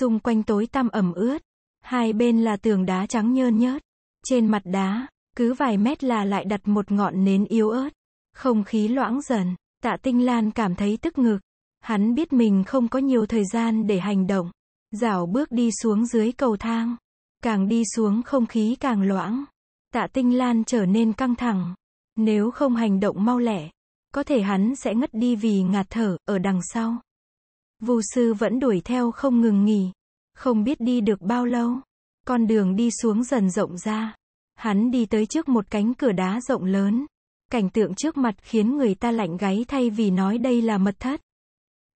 Xung quanh tối tăm ẩm ướt, hai bên là tường đá trắng nhơn nhớt. Trên mặt đá, cứ vài mét là lại đặt một ngọn nến yếu ớt. Không khí loãng dần, Tạ Tinh Lan cảm thấy tức ngực. Hắn biết mình không có nhiều thời gian để hành động. Dảo bước đi xuống dưới cầu thang. Càng đi xuống không khí càng loãng. Tạ Tinh Lan trở nên căng thẳng. Nếu không hành động mau lẹ, có thể hắn sẽ ngất đi vì ngạt thở, ở đằng sau. Vu sư vẫn đuổi theo không ngừng nghỉ. Không biết đi được bao lâu. Con đường đi xuống dần rộng ra. Hắn đi tới trước một cánh cửa đá rộng lớn. Cảnh tượng trước mặt khiến người ta lạnh gáy thay vì nói đây là mật thất.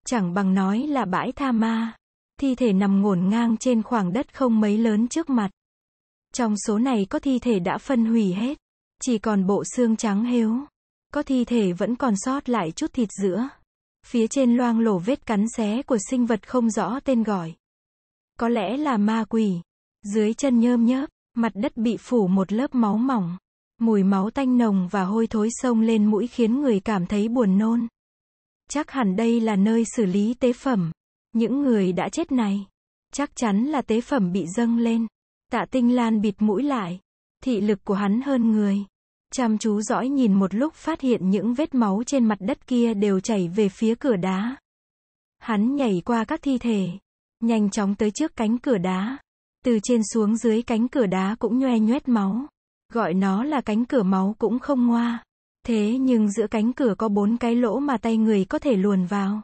Chẳng bằng nói là bãi tha ma. Thi thể nằm ngổn ngang trên khoảng đất không mấy lớn trước mặt. Trong số này có thi thể đã phân hủy hết. Chỉ còn bộ xương trắng hếu. Có thi thể vẫn còn sót lại chút thịt giữa. Phía trên loang lổ vết cắn xé của sinh vật không rõ tên gọi. Có lẽ là ma quỷ. Dưới chân nhơm nhớp, mặt đất bị phủ một lớp máu mỏng. Mùi máu tanh nồng và hôi thối sông lên mũi khiến người cảm thấy buồn nôn. Chắc hẳn đây là nơi xử lý tế phẩm. Những người đã chết này, chắc chắn là tế phẩm bị dâng lên. Tạ Tinh Lan bịt mũi lại. Thị lực của hắn hơn người. Chăm chú dõi nhìn một lúc phát hiện những vết máu trên mặt đất kia đều chảy về phía cửa đá. Hắn nhảy qua các thi thể. Nhanh chóng tới trước cánh cửa đá. Từ trên xuống dưới cánh cửa đá cũng nhoe nhoét máu. Gọi nó là cánh cửa máu cũng không ngoa. Thế nhưng giữa cánh cửa có bốn cái lỗ mà tay người có thể luồn vào.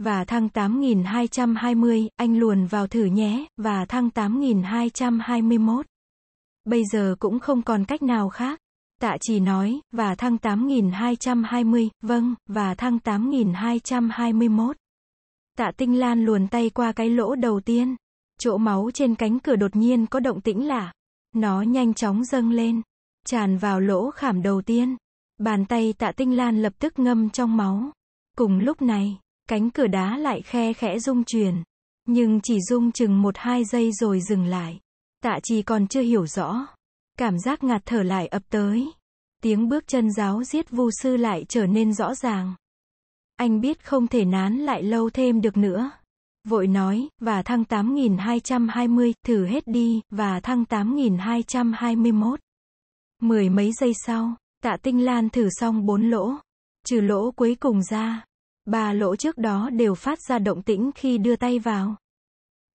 Và thăng 8220, anh luồn vào thử nhé, và thăng 8221. Bây giờ cũng không còn cách nào khác. Tạ chỉ nói, và thăng 8220, vâng, và thăng 8221. Tạ Tinh Lan luồn tay qua cái lỗ đầu tiên. Chỗ máu trên cánh cửa đột nhiên có động tĩnh lạ. Nó nhanh chóng dâng lên, tràn vào lỗ khảm đầu tiên. Bàn tay Tạ Tinh Lan lập tức ngâm trong máu. Cùng lúc này, Cánh cửa đá lại khe khẽ rung truyền Nhưng chỉ rung chừng một hai giây rồi dừng lại. Tạ trì còn chưa hiểu rõ. Cảm giác ngạt thở lại ập tới. Tiếng bước chân giáo giết vu sư lại trở nên rõ ràng. Anh biết không thể nán lại lâu thêm được nữa. Vội nói, và thăng 8220, thử hết đi, và thăng 8221. Mười mấy giây sau, tạ tinh lan thử xong bốn lỗ. Trừ lỗ cuối cùng ra, Ba lỗ trước đó đều phát ra động tĩnh khi đưa tay vào.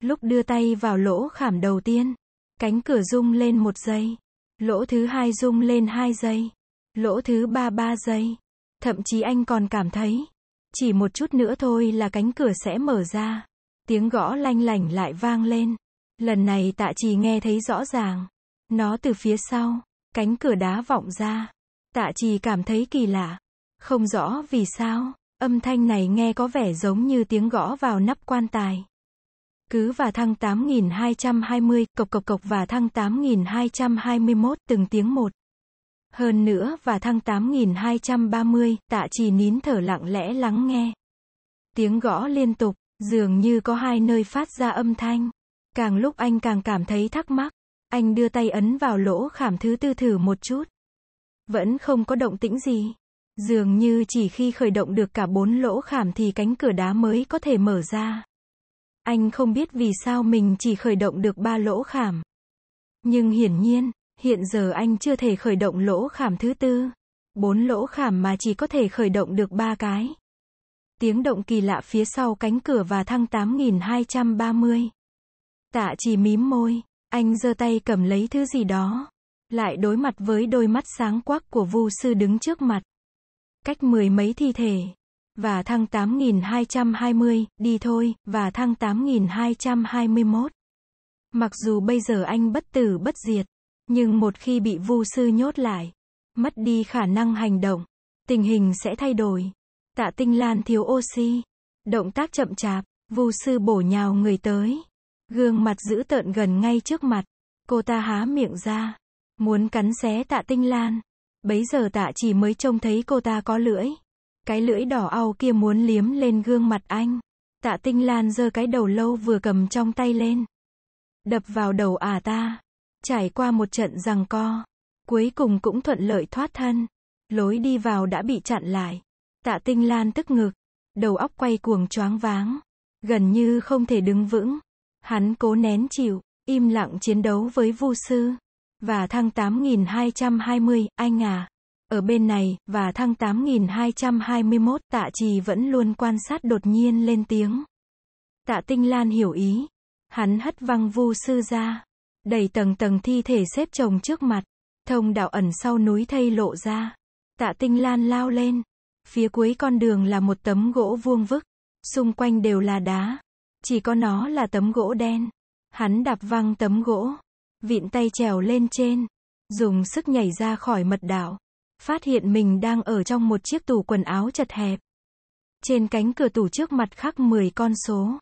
Lúc đưa tay vào lỗ khảm đầu tiên, cánh cửa rung lên một giây, lỗ thứ hai rung lên hai giây, lỗ thứ ba ba giây. Thậm chí anh còn cảm thấy, chỉ một chút nữa thôi là cánh cửa sẽ mở ra. Tiếng gõ lanh lảnh lại vang lên. Lần này tạ trì nghe thấy rõ ràng. Nó từ phía sau, cánh cửa đá vọng ra. Tạ trì cảm thấy kỳ lạ. Không rõ vì sao, Âm thanh này nghe có vẻ giống như tiếng gõ vào nắp quan tài. Cứ và thăng 8220, cộc cộc cộc và thăng 8221 từng tiếng một. Hơn nữa và thăng 8230, tạ trì nín thở lặng lẽ lắng nghe. Tiếng gõ liên tục, dường như có hai nơi phát ra âm thanh. Càng lúc anh càng cảm thấy thắc mắc. Anh đưa tay ấn vào lỗ khảm thứ tư thử một chút. Vẫn không có động tĩnh gì. Dường như chỉ khi khởi động được cả bốn lỗ khảm thì cánh cửa đá mới có thể mở ra. Anh không biết vì sao mình chỉ khởi động được ba lỗ khảm. Nhưng hiển nhiên, hiện giờ anh chưa thể khởi động lỗ khảm thứ tư. Bốn lỗ khảm mà chỉ có thể khởi động được ba cái. Tiếng động kỳ lạ phía sau cánh cửa và thăng 8230. Tạ chỉ mím môi, anh giơ tay cầm lấy thứ gì đó. Lại đối mặt với đôi mắt sáng quắc của Vu sư đứng trước mặt cách mười mấy thi thể. Và thăng 8220, đi thôi, và thăng 8221. Mặc dù bây giờ anh bất tử bất diệt, nhưng một khi bị vu sư nhốt lại, mất đi khả năng hành động, tình hình sẽ thay đổi. Tạ Tinh Lan thiếu oxy, động tác chậm chạp, vu sư bổ nhào người tới, gương mặt giữ tợn gần ngay trước mặt, cô ta há miệng ra, muốn cắn xé Tạ Tinh Lan. Bấy giờ tạ chỉ mới trông thấy cô ta có lưỡi. Cái lưỡi đỏ au kia muốn liếm lên gương mặt anh. Tạ Tinh Lan giơ cái đầu lâu vừa cầm trong tay lên. Đập vào đầu à ta. Trải qua một trận rằng co. Cuối cùng cũng thuận lợi thoát thân. Lối đi vào đã bị chặn lại. Tạ Tinh Lan tức ngực. Đầu óc quay cuồng choáng váng. Gần như không thể đứng vững. Hắn cố nén chịu. Im lặng chiến đấu với vu sư. Và thăng 8220, anh à. Ở bên này, và thăng 8221, tạ trì vẫn luôn quan sát đột nhiên lên tiếng. Tạ Tinh Lan hiểu ý. Hắn hất văng vu sư ra. đầy tầng tầng thi thể xếp chồng trước mặt. Thông đạo ẩn sau núi thây lộ ra. Tạ Tinh Lan lao lên. Phía cuối con đường là một tấm gỗ vuông vức. Xung quanh đều là đá. Chỉ có nó là tấm gỗ đen. Hắn đạp văng tấm gỗ vịn tay trèo lên trên, dùng sức nhảy ra khỏi mật đạo, phát hiện mình đang ở trong một chiếc tủ quần áo chật hẹp. Trên cánh cửa tủ trước mặt khắc 10 con số,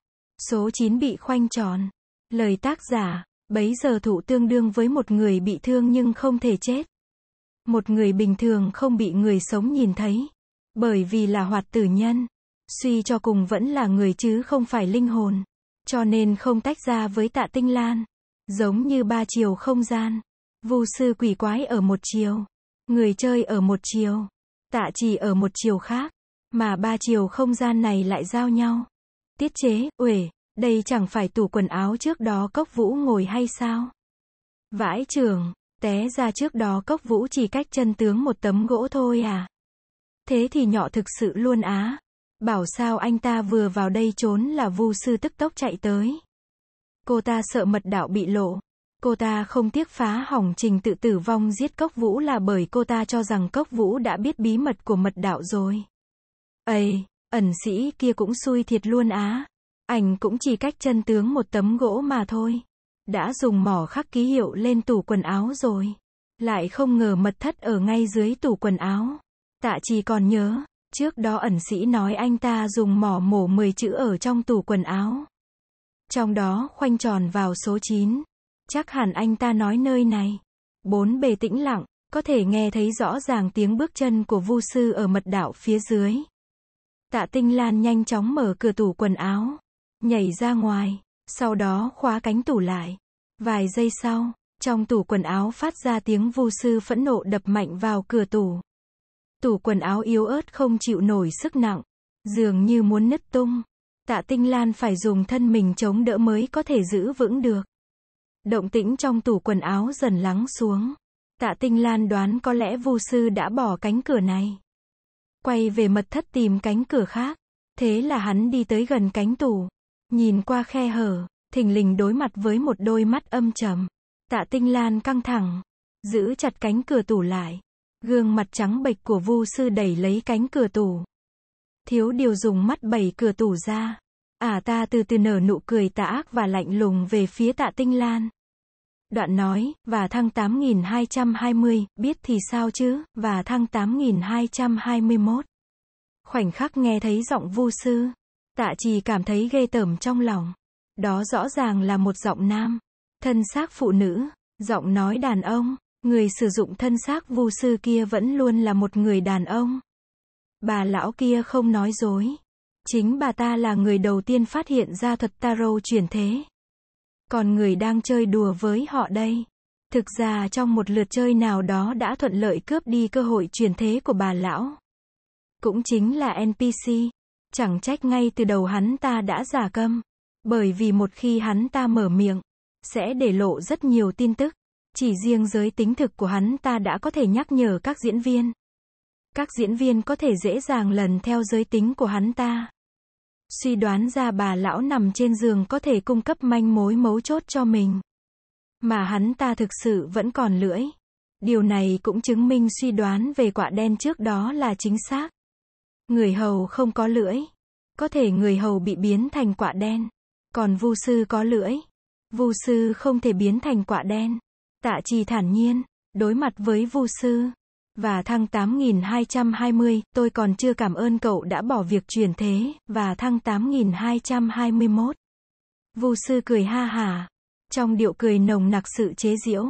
số 9 bị khoanh tròn. Lời tác giả, bấy giờ thụ tương đương với một người bị thương nhưng không thể chết. Một người bình thường không bị người sống nhìn thấy, bởi vì là hoạt tử nhân, suy cho cùng vẫn là người chứ không phải linh hồn, cho nên không tách ra với tạ tinh lan. Giống như ba chiều không gian. Vu sư quỷ quái ở một chiều. Người chơi ở một chiều. Tạ trì ở một chiều khác. Mà ba chiều không gian này lại giao nhau. Tiết chế, uể, đây chẳng phải tủ quần áo trước đó cốc vũ ngồi hay sao? Vãi trường, té ra trước đó cốc vũ chỉ cách chân tướng một tấm gỗ thôi à? Thế thì nhỏ thực sự luôn á. Bảo sao anh ta vừa vào đây trốn là vu sư tức tốc chạy tới. Cô ta sợ mật đạo bị lộ. Cô ta không tiếc phá hỏng trình tự tử vong giết Cốc Vũ là bởi cô ta cho rằng Cốc Vũ đã biết bí mật của mật đạo rồi. Ây, ẩn sĩ kia cũng xui thiệt luôn á. Anh cũng chỉ cách chân tướng một tấm gỗ mà thôi. Đã dùng mỏ khắc ký hiệu lên tủ quần áo rồi. Lại không ngờ mật thất ở ngay dưới tủ quần áo. Tạ chỉ còn nhớ, trước đó ẩn sĩ nói anh ta dùng mỏ mổ 10 chữ ở trong tủ quần áo. Trong đó khoanh tròn vào số 9. Chắc hẳn anh ta nói nơi này. Bốn bề tĩnh lặng, có thể nghe thấy rõ ràng tiếng bước chân của Vu sư ở mật đạo phía dưới. Tạ Tinh Lan nhanh chóng mở cửa tủ quần áo, nhảy ra ngoài, sau đó khóa cánh tủ lại. Vài giây sau, trong tủ quần áo phát ra tiếng Vu sư phẫn nộ đập mạnh vào cửa tủ. Tủ quần áo yếu ớt không chịu nổi sức nặng, dường như muốn nứt tung. Tạ Tinh Lan phải dùng thân mình chống đỡ mới có thể giữ vững được. Động tĩnh trong tủ quần áo dần lắng xuống. Tạ Tinh Lan đoán có lẽ Vu sư đã bỏ cánh cửa này. Quay về mật thất tìm cánh cửa khác. Thế là hắn đi tới gần cánh tủ, nhìn qua khe hở, thình lình đối mặt với một đôi mắt âm trầm. Tạ Tinh Lan căng thẳng, giữ chặt cánh cửa tủ lại. Gương mặt trắng bệch của Vu sư đẩy lấy cánh cửa tủ. Thiếu điều dùng mắt bẩy cửa tủ ra. Ả à ta từ từ nở nụ cười tà ác và lạnh lùng về phía tạ tinh lan. Đoạn nói, và thăng 8220, biết thì sao chứ, và thăng 8221. Khoảnh khắc nghe thấy giọng vu sư, tạ trì cảm thấy ghê tởm trong lòng. Đó rõ ràng là một giọng nam, thân xác phụ nữ, giọng nói đàn ông, người sử dụng thân xác vu sư kia vẫn luôn là một người đàn ông. Bà lão kia không nói dối. Chính bà ta là người đầu tiên phát hiện ra thuật tarot chuyển thế. Còn người đang chơi đùa với họ đây. Thực ra trong một lượt chơi nào đó đã thuận lợi cướp đi cơ hội chuyển thế của bà lão. Cũng chính là NPC. Chẳng trách ngay từ đầu hắn ta đã giả câm. Bởi vì một khi hắn ta mở miệng, sẽ để lộ rất nhiều tin tức. Chỉ riêng giới tính thực của hắn ta đã có thể nhắc nhở các diễn viên. Các diễn viên có thể dễ dàng lần theo giới tính của hắn ta. Suy đoán ra bà lão nằm trên giường có thể cung cấp manh mối mấu chốt cho mình. Mà hắn ta thực sự vẫn còn lưỡi. Điều này cũng chứng minh suy đoán về quả đen trước đó là chính xác. Người hầu không có lưỡi. Có thể người hầu bị biến thành quả đen. Còn vu sư có lưỡi. Vu sư không thể biến thành quả đen. Tạ trì thản nhiên, đối mặt với vu sư, và thăng 8220, tôi còn chưa cảm ơn cậu đã bỏ việc chuyển thế, và thăng 8221. Vu sư cười ha hả, trong điệu cười nồng nặc sự chế giễu,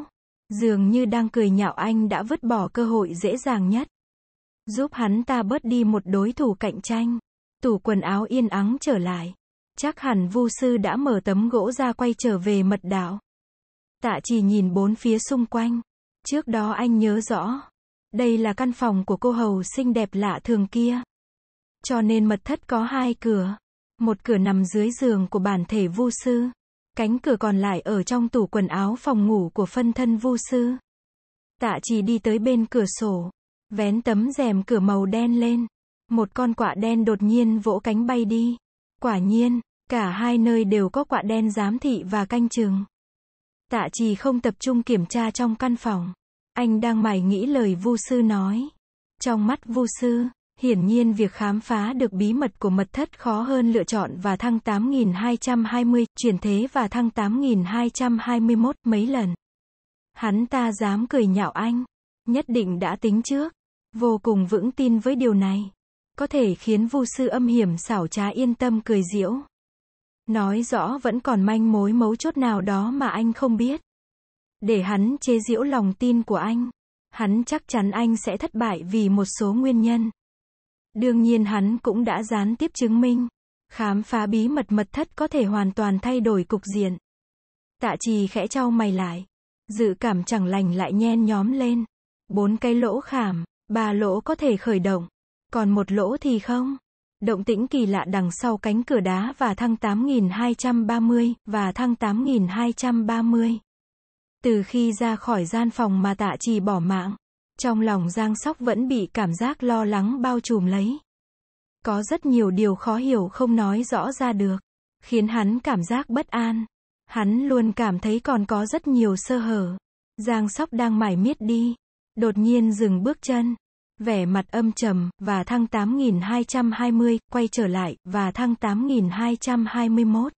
dường như đang cười nhạo anh đã vứt bỏ cơ hội dễ dàng nhất, giúp hắn ta bớt đi một đối thủ cạnh tranh. Tủ quần áo yên ắng trở lại, chắc hẳn Vu sư đã mở tấm gỗ ra quay trở về mật đạo. Tạ chỉ nhìn bốn phía xung quanh, trước đó anh nhớ rõ, đây là căn phòng của cô hầu xinh đẹp lạ thường kia. Cho nên mật thất có hai cửa. Một cửa nằm dưới giường của bản thể vu sư. Cánh cửa còn lại ở trong tủ quần áo phòng ngủ của phân thân vu sư. Tạ chỉ đi tới bên cửa sổ. Vén tấm rèm cửa màu đen lên. Một con quạ đen đột nhiên vỗ cánh bay đi. Quả nhiên, cả hai nơi đều có quạ đen giám thị và canh chừng. Tạ trì không tập trung kiểm tra trong căn phòng. Anh đang mải nghĩ lời Vu sư nói. Trong mắt Vu sư, hiển nhiên việc khám phá được bí mật của mật thất khó hơn lựa chọn và thăng 8220, chuyển thế và thăng 8221 mấy lần. Hắn ta dám cười nhạo anh, nhất định đã tính trước, vô cùng vững tin với điều này. Có thể khiến Vu sư âm hiểm xảo trá yên tâm cười diễu Nói rõ vẫn còn manh mối mấu chốt nào đó mà anh không biết. Để hắn chế giễu lòng tin của anh. Hắn chắc chắn anh sẽ thất bại vì một số nguyên nhân. Đương nhiên hắn cũng đã gián tiếp chứng minh. Khám phá bí mật mật thất có thể hoàn toàn thay đổi cục diện. Tạ trì khẽ trao mày lại. Dự cảm chẳng lành lại nhen nhóm lên. Bốn cái lỗ khảm, ba lỗ có thể khởi động. Còn một lỗ thì không. Động tĩnh kỳ lạ đằng sau cánh cửa đá và thăng 8230 và thăng 8230. Từ khi ra khỏi gian phòng mà tạ trì bỏ mạng, trong lòng Giang Sóc vẫn bị cảm giác lo lắng bao trùm lấy. Có rất nhiều điều khó hiểu không nói rõ ra được, khiến hắn cảm giác bất an. Hắn luôn cảm thấy còn có rất nhiều sơ hở. Giang Sóc đang mải miết đi, đột nhiên dừng bước chân, vẻ mặt âm trầm, và thăng 8220, quay trở lại, và thăng 8221.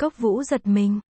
Cốc Vũ giật mình,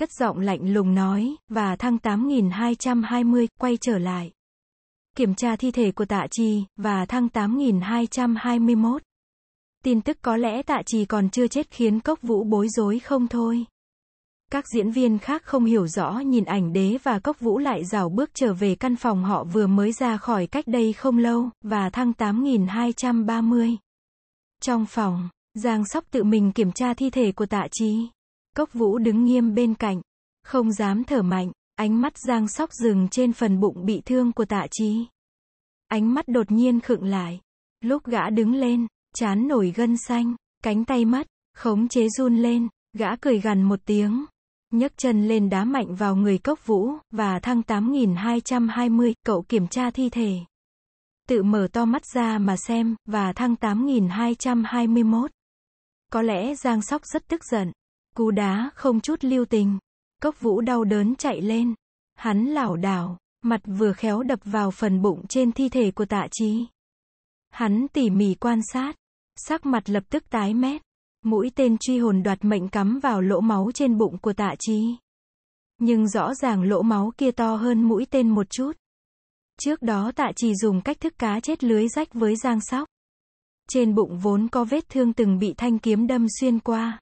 cất giọng lạnh lùng nói, và thăng 8220, quay trở lại. Kiểm tra thi thể của tạ trì, và thăng 8221. Tin tức có lẽ tạ trì còn chưa chết khiến cốc vũ bối rối không thôi. Các diễn viên khác không hiểu rõ nhìn ảnh đế và cốc vũ lại rào bước trở về căn phòng họ vừa mới ra khỏi cách đây không lâu, và thăng 8230. Trong phòng, Giang sóc tự mình kiểm tra thi thể của tạ trì Cốc vũ đứng nghiêm bên cạnh, không dám thở mạnh, ánh mắt giang sóc dừng trên phần bụng bị thương của tạ trí. Ánh mắt đột nhiên khựng lại, lúc gã đứng lên, chán nổi gân xanh, cánh tay mất, khống chế run lên, gã cười gằn một tiếng, nhấc chân lên đá mạnh vào người cốc vũ, và thăng 8220, cậu kiểm tra thi thể. Tự mở to mắt ra mà xem, và thăng 8221. Có lẽ Giang Sóc rất tức giận, Cú đá không chút lưu tình. Cốc vũ đau đớn chạy lên. Hắn lảo đảo, mặt vừa khéo đập vào phần bụng trên thi thể của tạ trí. Hắn tỉ mỉ quan sát. Sắc mặt lập tức tái mét. Mũi tên truy hồn đoạt mệnh cắm vào lỗ máu trên bụng của tạ trí. Nhưng rõ ràng lỗ máu kia to hơn mũi tên một chút. Trước đó tạ trì dùng cách thức cá chết lưới rách với giang sóc. Trên bụng vốn có vết thương từng bị thanh kiếm đâm xuyên qua.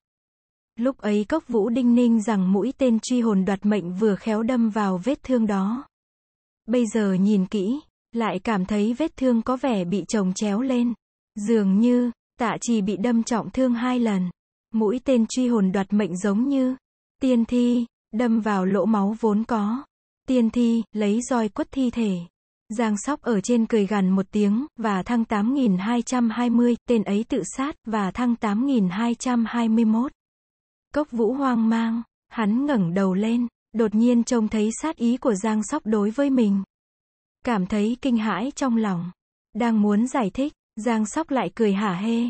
Lúc ấy cốc vũ đinh ninh rằng mũi tên truy hồn đoạt mệnh vừa khéo đâm vào vết thương đó. Bây giờ nhìn kỹ, lại cảm thấy vết thương có vẻ bị trồng chéo lên. Dường như, tạ trì bị đâm trọng thương hai lần. Mũi tên truy hồn đoạt mệnh giống như tiên thi, đâm vào lỗ máu vốn có. Tiên thi, lấy roi quất thi thể. Giang sóc ở trên cười gằn một tiếng, và thăng 8220, tên ấy tự sát, và thăng 8221. Cốc Vũ hoang mang, hắn ngẩng đầu lên, đột nhiên trông thấy sát ý của Giang Sóc đối với mình. Cảm thấy kinh hãi trong lòng. Đang muốn giải thích, Giang Sóc lại cười hả hê.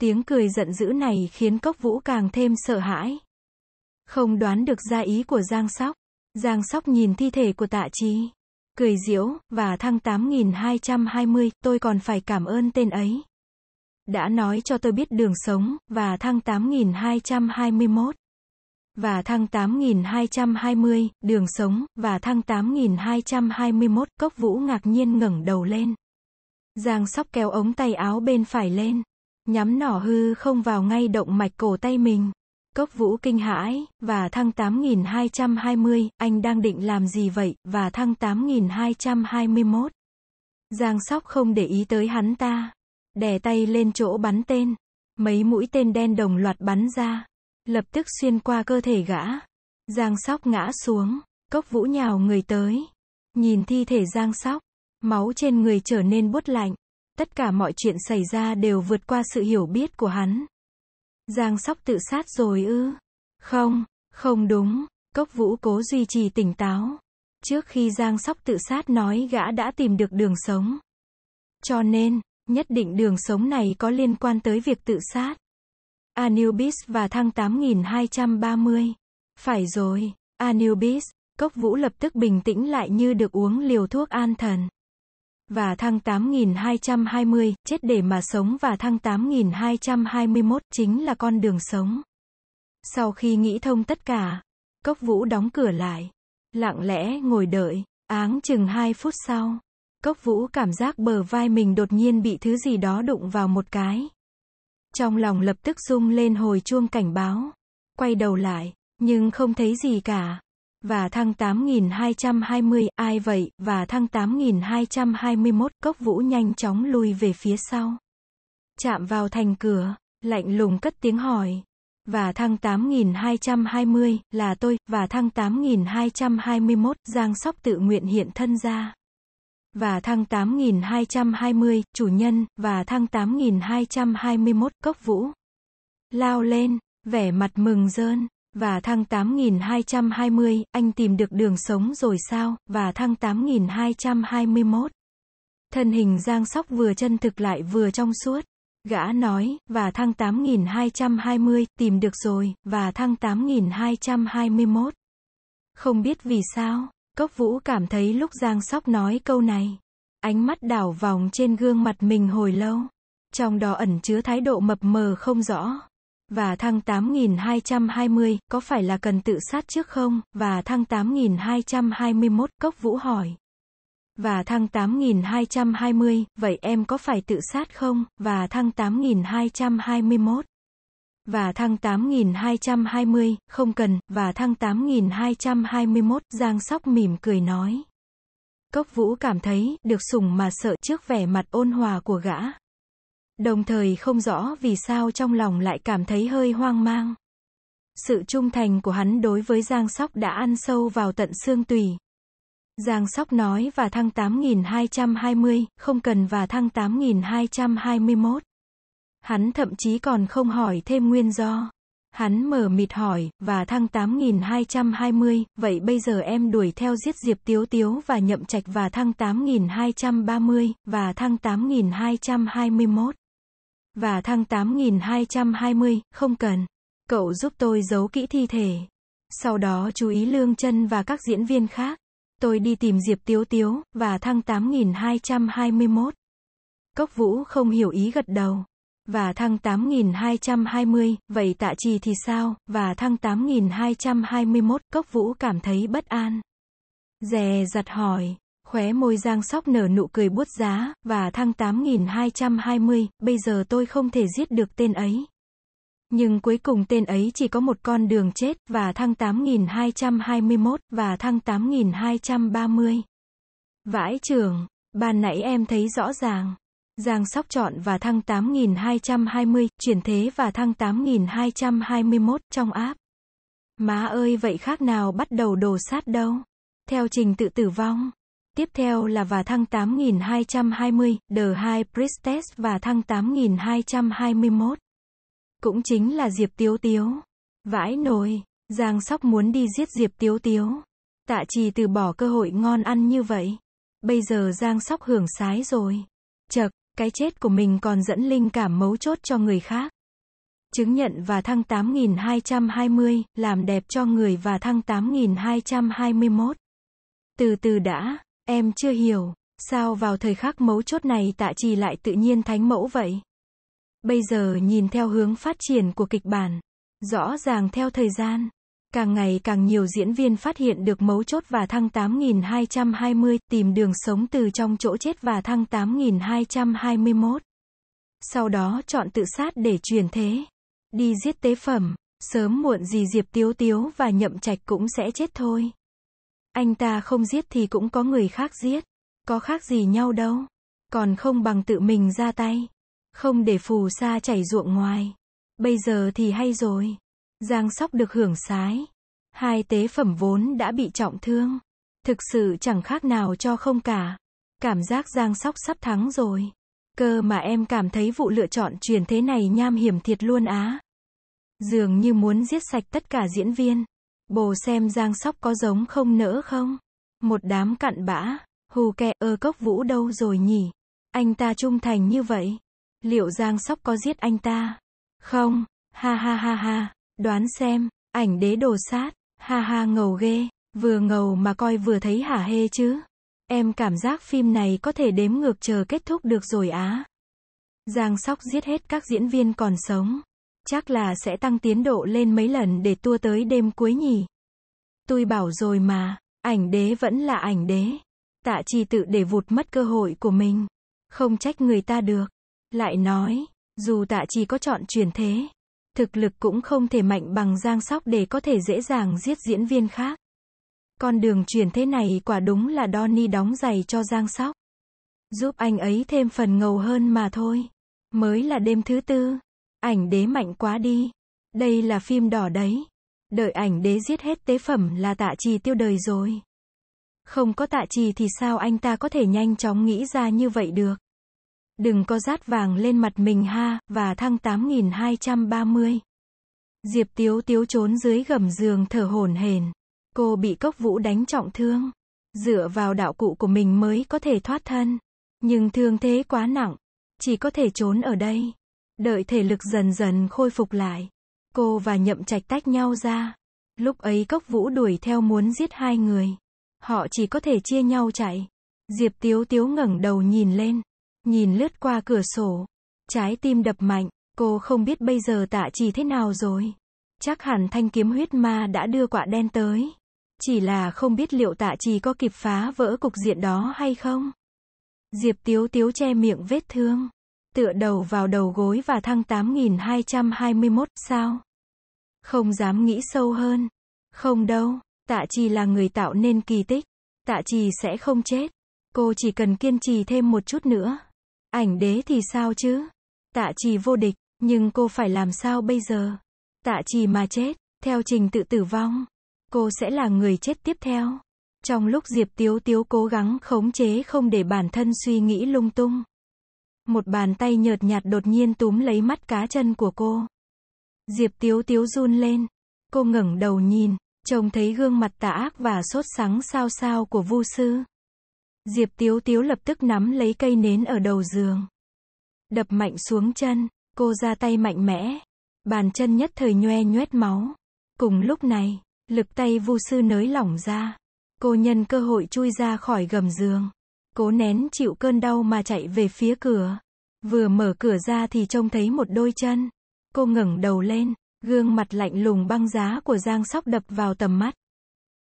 Tiếng cười giận dữ này khiến Cốc Vũ càng thêm sợ hãi. Không đoán được ra ý của Giang Sóc. Giang Sóc nhìn thi thể của tạ trí. Cười diễu, và thăng 8220, tôi còn phải cảm ơn tên ấy đã nói cho tôi biết đường sống, và thăng 8221 và thăng 8220, đường sống, và thăng 8221, cốc vũ ngạc nhiên ngẩng đầu lên. Giang sóc kéo ống tay áo bên phải lên, nhắm nỏ hư không vào ngay động mạch cổ tay mình. Cốc vũ kinh hãi, và thăng 8220, anh đang định làm gì vậy, và thăng 8221. Giang sóc không để ý tới hắn ta. Đè tay lên chỗ bắn tên. Mấy mũi tên đen đồng loạt bắn ra. Lập tức xuyên qua cơ thể gã. Giang sóc ngã xuống. Cốc vũ nhào người tới. Nhìn thi thể giang sóc. Máu trên người trở nên buốt lạnh. Tất cả mọi chuyện xảy ra đều vượt qua sự hiểu biết của hắn. Giang sóc tự sát rồi ư? Không, không đúng. Cốc vũ cố duy trì tỉnh táo. Trước khi Giang Sóc tự sát nói gã đã tìm được đường sống. Cho nên, Nhất định đường sống này có liên quan tới việc tự sát. Anubis và thăng 8230. Phải rồi, Anubis, Cốc Vũ lập tức bình tĩnh lại như được uống liều thuốc an thần. Và thăng 8220, chết để mà sống và thăng 8221 chính là con đường sống. Sau khi nghĩ thông tất cả, Cốc Vũ đóng cửa lại, lặng lẽ ngồi đợi, áng chừng 2 phút sau. Cốc vũ cảm giác bờ vai mình đột nhiên bị thứ gì đó đụng vào một cái. Trong lòng lập tức rung lên hồi chuông cảnh báo. Quay đầu lại, nhưng không thấy gì cả. Và thăng 8.220 ai vậy, và thăng 8.221 cốc vũ nhanh chóng lui về phía sau. Chạm vào thành cửa, lạnh lùng cất tiếng hỏi. Và thăng 8.220 là tôi, và thăng 8.221 Giang Sóc tự nguyện hiện thân ra và thăng 8220, chủ nhân, và thăng 8221, cốc vũ. Lao lên, vẻ mặt mừng rơn, và thăng 8220, anh tìm được đường sống rồi sao, và thăng 8221. Thân hình Giang Sóc vừa chân thực lại vừa trong suốt. Gã nói, và thăng 8220, tìm được rồi, và thăng 8221. Không biết vì sao, Cốc Vũ cảm thấy lúc Giang Sóc nói câu này, ánh mắt đảo vòng trên gương mặt mình hồi lâu, trong đó ẩn chứa thái độ mập mờ không rõ. Và thăng 8.220 có phải là cần tự sát trước không? Và thăng 8.221 Cốc Vũ hỏi. Và thăng 8.220 vậy em có phải tự sát không? Và thăng 8.221 và thăng 8220, không cần, và thăng 8221, Giang Sóc mỉm cười nói. Cốc Vũ cảm thấy, được sùng mà sợ trước vẻ mặt ôn hòa của gã. Đồng thời không rõ vì sao trong lòng lại cảm thấy hơi hoang mang. Sự trung thành của hắn đối với Giang Sóc đã ăn sâu vào tận xương tùy. Giang Sóc nói và thăng 8220, không cần và thăng 8221. Hắn thậm chí còn không hỏi thêm nguyên do. Hắn mở mịt hỏi, và thăng 8220, vậy bây giờ em đuổi theo giết Diệp Tiếu Tiếu và nhậm trạch và thăng 8230, và thăng 8221. Và thăng 8220, không cần. Cậu giúp tôi giấu kỹ thi thể. Sau đó chú ý Lương chân và các diễn viên khác. Tôi đi tìm Diệp Tiếu Tiếu, và thăng 8221. Cốc Vũ không hiểu ý gật đầu và thăng 8220, vậy tạ trì thì sao, và thăng 8221, cốc vũ cảm thấy bất an. Dè giặt hỏi, khóe môi giang sóc nở nụ cười buốt giá, và thăng 8220, bây giờ tôi không thể giết được tên ấy. Nhưng cuối cùng tên ấy chỉ có một con đường chết, và thăng 8221, và thăng 8230. Vãi trưởng, ban nãy em thấy rõ ràng. Giang Sóc chọn và thăng 8220, chuyển thế và thăng 8221 trong áp. Má ơi vậy khác nào bắt đầu đồ sát đâu. Theo trình tự tử vong. Tiếp theo là và thăng 8220, đờ High Priestess và thăng 8221. Cũng chính là Diệp Tiếu Tiếu. Vãi nồi, Giang Sóc muốn đi giết Diệp Tiếu Tiếu. Tạ trì từ bỏ cơ hội ngon ăn như vậy. Bây giờ Giang Sóc hưởng sái rồi. Chật, cái chết của mình còn dẫn linh cảm mấu chốt cho người khác. Chứng nhận và thăng 8220, làm đẹp cho người và thăng 8221. Từ từ đã, em chưa hiểu, sao vào thời khắc mấu chốt này tạ trì lại tự nhiên thánh mẫu vậy? Bây giờ nhìn theo hướng phát triển của kịch bản, rõ ràng theo thời gian, Càng ngày càng nhiều diễn viên phát hiện được mấu chốt và thăng 8220, tìm đường sống từ trong chỗ chết và thăng 8221. Sau đó chọn tự sát để truyền thế. Đi giết tế phẩm, sớm muộn gì Diệp Tiếu Tiếu và Nhậm Trạch cũng sẽ chết thôi. Anh ta không giết thì cũng có người khác giết. Có khác gì nhau đâu. Còn không bằng tự mình ra tay. Không để phù sa chảy ruộng ngoài. Bây giờ thì hay rồi. Giang Sóc được hưởng sái. Hai tế phẩm vốn đã bị trọng thương. Thực sự chẳng khác nào cho không cả. Cảm giác Giang Sóc sắp thắng rồi. Cơ mà em cảm thấy vụ lựa chọn truyền thế này nham hiểm thiệt luôn á. Dường như muốn giết sạch tất cả diễn viên. Bồ xem Giang Sóc có giống không nỡ không? Một đám cặn bã. Hù kè ơ cốc vũ đâu rồi nhỉ? Anh ta trung thành như vậy. Liệu Giang Sóc có giết anh ta? Không. Ha ha ha ha. Đoán xem, ảnh đế đồ sát, ha ha ngầu ghê, vừa ngầu mà coi vừa thấy hả hê chứ. Em cảm giác phim này có thể đếm ngược chờ kết thúc được rồi á. Giang Sóc giết hết các diễn viên còn sống. Chắc là sẽ tăng tiến độ lên mấy lần để tua tới đêm cuối nhỉ. Tôi bảo rồi mà, ảnh đế vẫn là ảnh đế. Tạ trì tự để vụt mất cơ hội của mình. Không trách người ta được. Lại nói, dù tạ trì có chọn chuyển thế, thực lực cũng không thể mạnh bằng Giang Sóc để có thể dễ dàng giết diễn viên khác. Con đường chuyển thế này quả đúng là Donny đóng giày cho Giang Sóc. Giúp anh ấy thêm phần ngầu hơn mà thôi. Mới là đêm thứ tư. Ảnh đế mạnh quá đi. Đây là phim đỏ đấy. Đợi ảnh đế giết hết tế phẩm là tạ trì tiêu đời rồi. Không có tạ trì thì sao anh ta có thể nhanh chóng nghĩ ra như vậy được. Đừng có rát vàng lên mặt mình ha, và thăng 8230. Diệp Tiếu Tiếu trốn dưới gầm giường thở hổn hển. Cô bị cốc vũ đánh trọng thương. Dựa vào đạo cụ của mình mới có thể thoát thân. Nhưng thương thế quá nặng. Chỉ có thể trốn ở đây. Đợi thể lực dần dần khôi phục lại. Cô và nhậm trạch tách nhau ra. Lúc ấy cốc vũ đuổi theo muốn giết hai người. Họ chỉ có thể chia nhau chạy. Diệp Tiếu Tiếu ngẩng đầu nhìn lên. Nhìn lướt qua cửa sổ. Trái tim đập mạnh, cô không biết bây giờ tạ trì thế nào rồi. Chắc hẳn thanh kiếm huyết ma đã đưa quả đen tới. Chỉ là không biết liệu tạ trì có kịp phá vỡ cục diện đó hay không. Diệp Tiếu Tiếu che miệng vết thương. Tựa đầu vào đầu gối và thăng 8221, sao? Không dám nghĩ sâu hơn. Không đâu, tạ trì là người tạo nên kỳ tích. Tạ trì sẽ không chết. Cô chỉ cần kiên trì thêm một chút nữa. Ảnh đế thì sao chứ? Tạ trì vô địch, nhưng cô phải làm sao bây giờ? Tạ trì mà chết, theo trình tự tử vong, cô sẽ là người chết tiếp theo. Trong lúc Diệp Tiếu Tiếu cố gắng khống chế không để bản thân suy nghĩ lung tung. Một bàn tay nhợt nhạt đột nhiên túm lấy mắt cá chân của cô. Diệp Tiếu Tiếu run lên. Cô ngẩng đầu nhìn, trông thấy gương mặt tà ác và sốt sắng sao sao của Vu sư. Diệp Tiếu Tiếu lập tức nắm lấy cây nến ở đầu giường. Đập mạnh xuống chân, cô ra tay mạnh mẽ. Bàn chân nhất thời nhoe nhoét máu. Cùng lúc này, lực tay vu sư nới lỏng ra. Cô nhân cơ hội chui ra khỏi gầm giường. Cố nén chịu cơn đau mà chạy về phía cửa. Vừa mở cửa ra thì trông thấy một đôi chân. Cô ngẩng đầu lên, gương mặt lạnh lùng băng giá của Giang Sóc đập vào tầm mắt.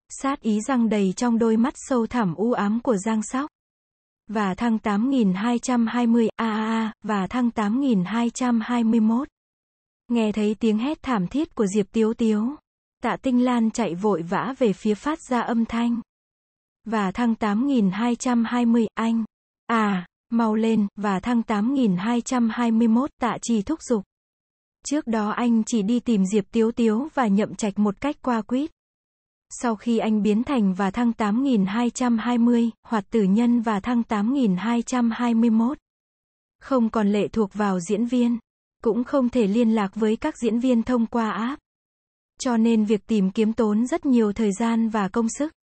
Sát ý răng đầy trong đôi mắt sâu thẳm u ám của Giang Sóc. Và thăng 8220, a a a, và thăng 8221. Nghe thấy tiếng hét thảm thiết của Diệp Tiếu Tiếu. Tạ Tinh Lan chạy vội vã về phía phát ra âm thanh. Và thăng 8220, anh. À, mau lên, và thăng 8221, tạ trì thúc giục. Trước đó anh chỉ đi tìm Diệp Tiếu Tiếu và nhậm trạch một cách qua quýt. Sau khi anh biến thành và thăng 8.220, hoạt tử nhân và thăng 8.221, Không còn lệ thuộc vào diễn viên. Cũng không thể liên lạc với các diễn viên thông qua app. Cho nên việc tìm kiếm tốn rất nhiều thời gian và công sức.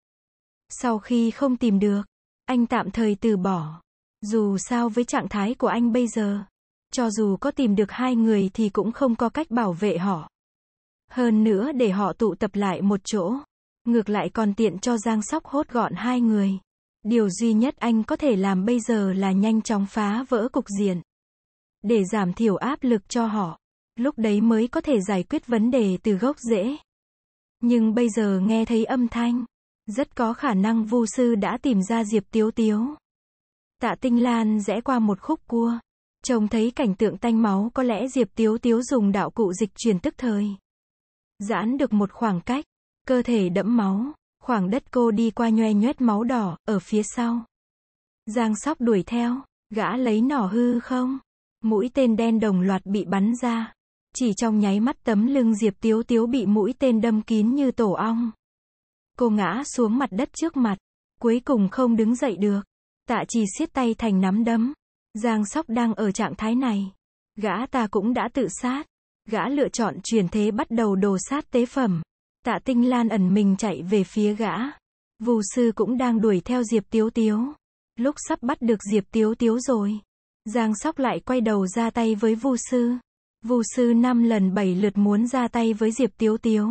Sau khi không tìm được, anh tạm thời từ bỏ. Dù sao với trạng thái của anh bây giờ, cho dù có tìm được hai người thì cũng không có cách bảo vệ họ. Hơn nữa để họ tụ tập lại một chỗ. Ngược lại còn tiện cho Giang Sóc hốt gọn hai người. Điều duy nhất anh có thể làm bây giờ là nhanh chóng phá vỡ cục diện. Để giảm thiểu áp lực cho họ. Lúc đấy mới có thể giải quyết vấn đề từ gốc rễ. Nhưng bây giờ nghe thấy âm thanh. Rất có khả năng vu sư đã tìm ra Diệp Tiếu Tiếu. Tạ Tinh Lan rẽ qua một khúc cua. Trông thấy cảnh tượng tanh máu có lẽ Diệp Tiếu Tiếu dùng đạo cụ dịch truyền tức thời. Giãn được một khoảng cách, cơ thể đẫm máu, khoảng đất cô đi qua nhoe nhoét máu đỏ, ở phía sau. Giang sóc đuổi theo, gã lấy nỏ hư không? Mũi tên đen đồng loạt bị bắn ra. Chỉ trong nháy mắt tấm lưng Diệp Tiếu Tiếu bị mũi tên đâm kín như tổ ong. Cô ngã xuống mặt đất trước mặt, cuối cùng không đứng dậy được. Tạ chỉ siết tay thành nắm đấm. Giang sóc đang ở trạng thái này. Gã ta cũng đã tự sát. Gã lựa chọn chuyển thế bắt đầu đồ sát tế phẩm. Tạ Tinh Lan ẩn mình chạy về phía gã. Vù sư cũng đang đuổi theo Diệp Tiếu Tiếu. Lúc sắp bắt được Diệp Tiếu Tiếu rồi. Giang sóc lại quay đầu ra tay với Vu sư. Vu sư năm lần bảy lượt muốn ra tay với Diệp Tiếu Tiếu.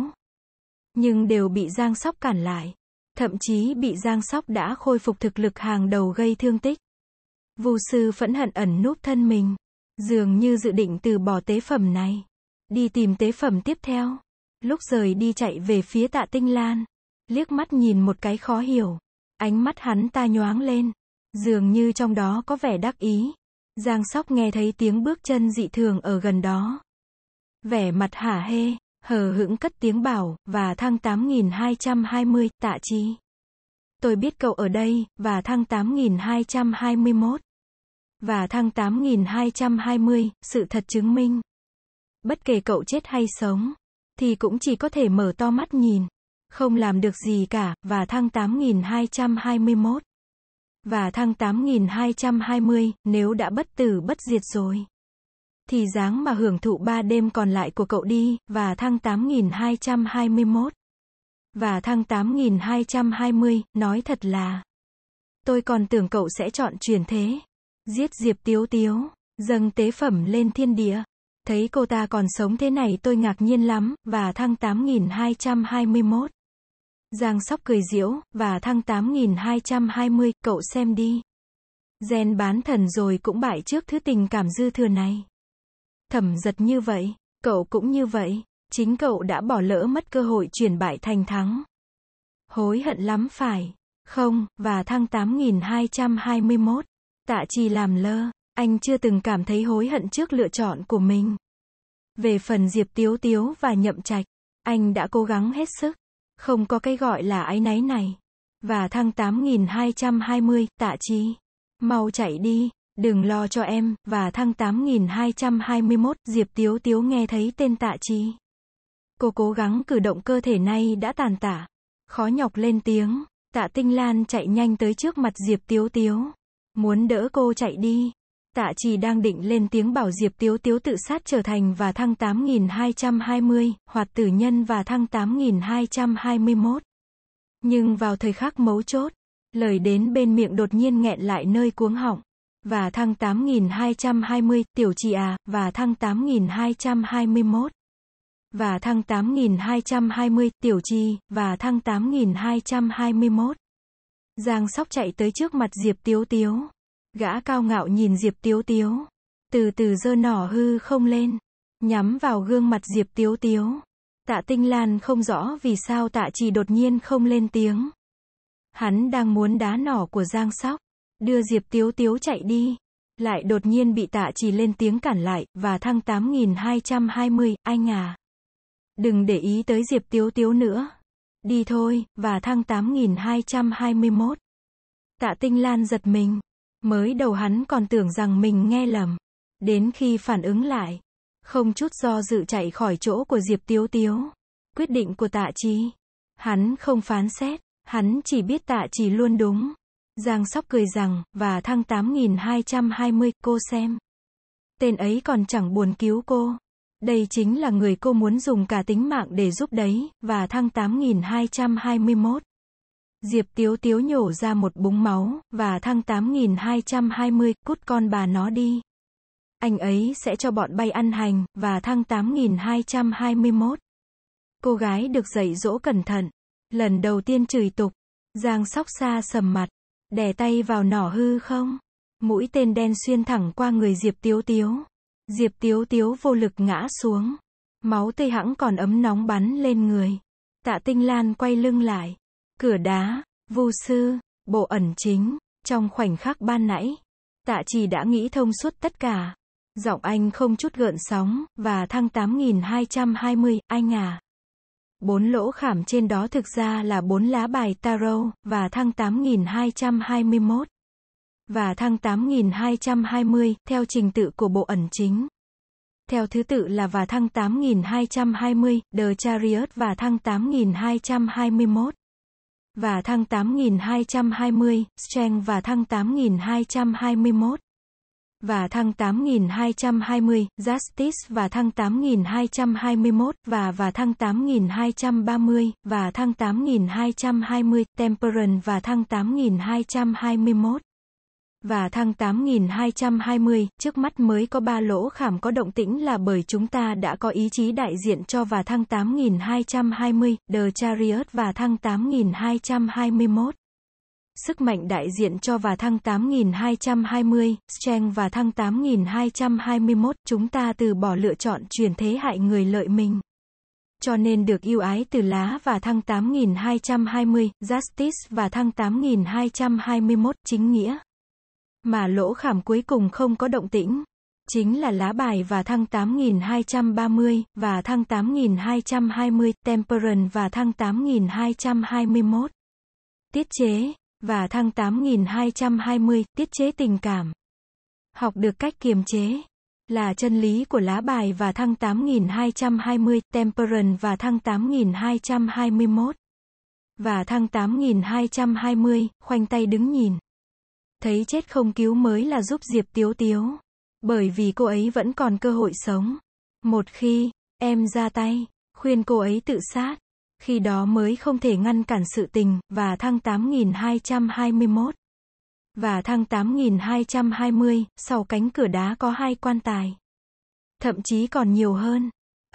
Nhưng đều bị Giang sóc cản lại. Thậm chí bị Giang sóc đã khôi phục thực lực hàng đầu gây thương tích. Vu sư phẫn hận ẩn núp thân mình. Dường như dự định từ bỏ tế phẩm này. Đi tìm tế phẩm tiếp theo. Lúc rời đi chạy về phía tạ tinh lan. Liếc mắt nhìn một cái khó hiểu. Ánh mắt hắn ta nhoáng lên. Dường như trong đó có vẻ đắc ý. Giang sóc nghe thấy tiếng bước chân dị thường ở gần đó. Vẻ mặt hả hê, hờ hững cất tiếng bảo, và thăng 8220, tạ chi. Tôi biết cậu ở đây, và thăng 8221. Và thăng 8220, sự thật chứng minh. Bất kể cậu chết hay sống, thì cũng chỉ có thể mở to mắt nhìn. Không làm được gì cả, và thăng 8221. Và thăng 8220, nếu đã bất tử bất diệt rồi. Thì dáng mà hưởng thụ ba đêm còn lại của cậu đi, và thăng 8221. Và thăng 8220, nói thật là. Tôi còn tưởng cậu sẽ chọn chuyển thế. Giết Diệp Tiếu Tiếu, dâng tế phẩm lên thiên địa. Thấy cô ta còn sống thế này tôi ngạc nhiên lắm, và thăng 8221. Giang sóc cười diễu, và thăng 8220, cậu xem đi. Gen bán thần rồi cũng bại trước thứ tình cảm dư thừa này. Thẩm giật như vậy, cậu cũng như vậy, chính cậu đã bỏ lỡ mất cơ hội chuyển bại thành thắng. Hối hận lắm phải, không, và thăng 8221, tạ trì làm lơ, anh chưa từng cảm thấy hối hận trước lựa chọn của mình. Về phần Diệp Tiếu Tiếu và Nhậm Trạch, anh đã cố gắng hết sức. Không có cái gọi là ái náy này. Và thăng 8220, tạ chi. Mau chạy đi, đừng lo cho em, và thăng 8221, Diệp Tiếu Tiếu nghe thấy tên tạ chi. Cô cố gắng cử động cơ thể nay đã tàn tả. Khó nhọc lên tiếng, tạ tinh lan chạy nhanh tới trước mặt Diệp Tiếu Tiếu. Muốn đỡ cô chạy đi, Tạ Trì đang định lên tiếng bảo Diệp Tiếu Tiếu tự sát trở thành và thăng 8.220 hoạt tử nhân và thăng 8.221. Nhưng vào thời khắc mấu chốt, lời đến bên miệng đột nhiên nghẹn lại nơi cuống họng. Và thăng 8.220 tiểu trì à, và thăng 8.221 Và thăng 8.220 tiểu trì, và thăng 8.221 Giang sóc chạy tới trước mặt Diệp Tiếu Tiếu. Gã cao ngạo nhìn Diệp Tiếu Tiếu. Từ từ dơ nỏ hư không lên. Nhắm vào gương mặt Diệp Tiếu Tiếu. Tạ Tinh Lan không rõ vì sao tạ chỉ đột nhiên không lên tiếng. Hắn đang muốn đá nỏ của Giang Sóc. Đưa Diệp Tiếu Tiếu chạy đi. Lại đột nhiên bị tạ chỉ lên tiếng cản lại, và thăng 8220, anh à. Đừng để ý tới Diệp Tiếu Tiếu nữa. Đi thôi, và thăng 8221. Tạ Tinh Lan giật mình, Mới đầu hắn còn tưởng rằng mình nghe lầm. Đến khi phản ứng lại, không chút do dự chạy khỏi chỗ của Diệp Tiếu Tiếu. Quyết định của tạ Chi, Hắn không phán xét, hắn chỉ biết tạ Chi luôn đúng. Giang sóc cười rằng, và thăng 8220, cô xem. Tên ấy còn chẳng buồn cứu cô. Đây chính là người cô muốn dùng cả tính mạng để giúp đấy, và thăng 8221. Diệp Tiếu Tiếu nhổ ra một búng máu, và thăng 8220, cút con bà nó đi. Anh ấy sẽ cho bọn bay ăn hành, và thăng 8221. Cô gái được dạy dỗ cẩn thận. Lần đầu tiên chửi tục. Giang sóc xa sầm mặt. Đè tay vào nỏ hư không? Mũi tên đen xuyên thẳng qua người Diệp Tiếu Tiếu. Diệp Tiếu Tiếu vô lực ngã xuống. Máu tươi hãng còn ấm nóng bắn lên người. Tạ Tinh Lan quay lưng lại cửa đá, vu sư, bộ ẩn chính, trong khoảnh khắc ban nãy, tạ trì đã nghĩ thông suốt tất cả. Giọng anh không chút gợn sóng, và thăng 8220, anh à. Bốn lỗ khảm trên đó thực ra là bốn lá bài tarot, và thăng 8221. Và thăng 8220, theo trình tự của bộ ẩn chính. Theo thứ tự là và thăng 8220, The Chariot và thăng 8221 và thăng 8220, Streng và thăng 8221 và thăng 8220, Justice và thăng 8221 và và thăng 8230 và thăng 8220, Temperance và thăng 8221. Và thang 8220, trước mắt mới có ba lỗ khảm có động tĩnh là bởi chúng ta đã có ý chí đại diện cho và thang 8220, The Chariot và thang 8221. Sức mạnh đại diện cho và thăng 8220, Strength và thăng 8221, chúng ta từ bỏ lựa chọn chuyển thế hại người lợi mình. Cho nên được yêu ái từ lá và thăng 8220, Justice và thăng 8221, chính nghĩa. Mà lỗ khảm cuối cùng không có động tĩnh. Chính là lá bài và thăng 8230, và thăng 8220, Temperance và thăng 8221. Tiết chế, và thăng 8220, tiết chế tình cảm. Học được cách kiềm chế là chân lý của lá bài và thăng 8220, Temperance và thăng 8221. Và thăng 8220, khoanh tay đứng nhìn. Thấy chết không cứu mới là giúp Diệp Tiếu Tiếu. Bởi vì cô ấy vẫn còn cơ hội sống. Một khi, em ra tay, khuyên cô ấy tự sát. Khi đó mới không thể ngăn cản sự tình, và thăng 8.221 Và thăng 8.220 sau cánh cửa đá có hai quan tài. Thậm chí còn nhiều hơn.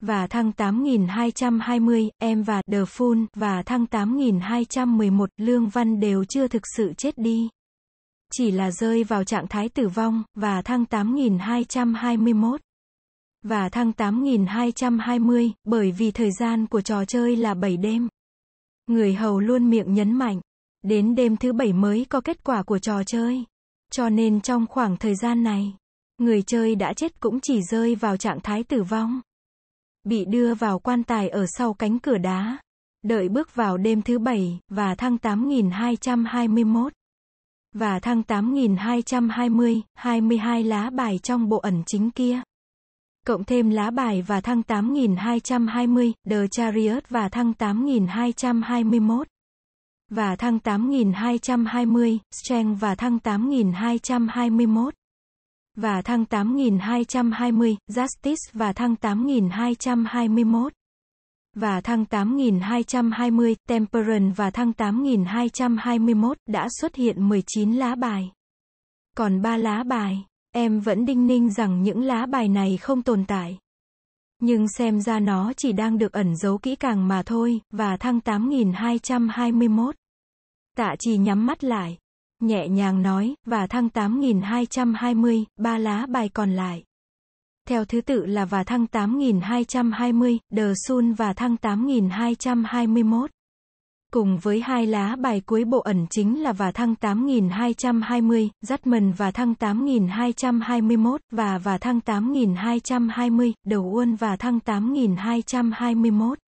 và thăng 8220, em và The Phun và thăng 8211, Lương Văn đều chưa thực sự chết đi. Chỉ là rơi vào trạng thái tử vong, và thăng 8221 và thăng 8220, bởi vì thời gian của trò chơi là 7 đêm. Người hầu luôn miệng nhấn mạnh, đến đêm thứ 7 mới có kết quả của trò chơi. Cho nên trong khoảng thời gian này, người chơi đã chết cũng chỉ rơi vào trạng thái tử vong bị đưa vào quan tài ở sau cánh cửa đá. Đợi bước vào đêm thứ bảy và tháng 8221 và tháng 8220, 22 lá bài trong bộ ẩn chính kia. Cộng thêm lá bài và thăng 8220, The Chariot và thăng 8221. Và thăng 8220, Strength và thăng 8221 và thăng 8220, Justice và thăng 8221 và thăng 8220, Temperance và thăng 8221 đã xuất hiện 19 lá bài. Còn 3 lá bài, em vẫn đinh ninh rằng những lá bài này không tồn tại. Nhưng xem ra nó chỉ đang được ẩn giấu kỹ càng mà thôi, và thăng 8221. Tạ chỉ nhắm mắt lại, nhẹ nhàng nói, và thăng 8220, ba lá bài còn lại. Theo thứ tự là và thăng 8220, đờ sun và thăng 8221. Cùng với hai lá bài cuối bộ ẩn chính là và thăng 8220, dắt mần và thăng 8221, và và thăng 8220, đầu uôn và thăng 8221.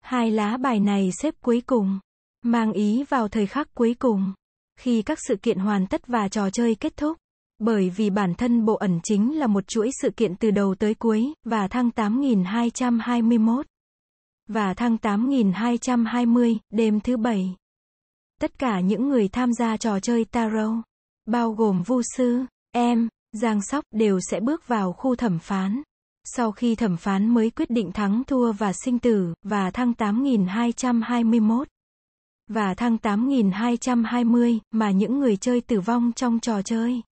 Hai lá bài này xếp cuối cùng, mang ý vào thời khắc cuối cùng khi các sự kiện hoàn tất và trò chơi kết thúc. Bởi vì bản thân bộ ẩn chính là một chuỗi sự kiện từ đầu tới cuối, và thăng 8221 và thăng 8220, đêm thứ bảy. Tất cả những người tham gia trò chơi tarot, bao gồm Vu sư, em, Giang Sóc đều sẽ bước vào khu thẩm phán. Sau khi thẩm phán mới quyết định thắng thua và sinh tử, và thăng 8221 và thăng 8220 mà những người chơi tử vong trong trò chơi.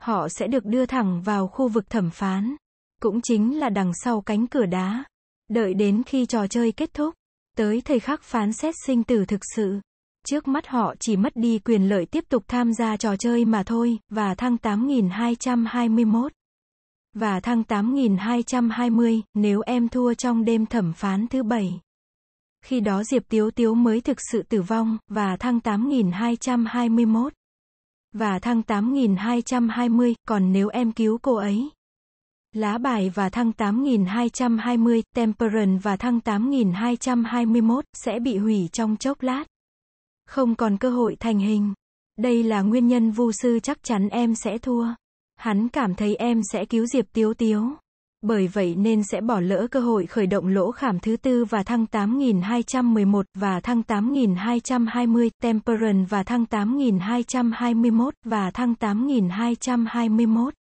Họ sẽ được đưa thẳng vào khu vực thẩm phán, cũng chính là đằng sau cánh cửa đá. Đợi đến khi trò chơi kết thúc, tới thời khắc phán xét sinh tử thực sự. Trước mắt họ chỉ mất đi quyền lợi tiếp tục tham gia trò chơi mà thôi, và thăng 8221 và thăng 8220 nếu em thua trong đêm thẩm phán thứ bảy khi đó Diệp Tiếu Tiếu mới thực sự tử vong, và thăng 8221. Và thăng 8220, còn nếu em cứu cô ấy. Lá bài và thăng 8220, Temperance và thăng 8221, sẽ bị hủy trong chốc lát. Không còn cơ hội thành hình. Đây là nguyên nhân vu sư chắc chắn em sẽ thua. Hắn cảm thấy em sẽ cứu Diệp Tiếu Tiếu. Bởi vậy nên sẽ bỏ lỡ cơ hội khởi động lỗ khảm thứ tư và thăng 8211 và thăng 8220, temperance và thăng 8221 và thăng 8221.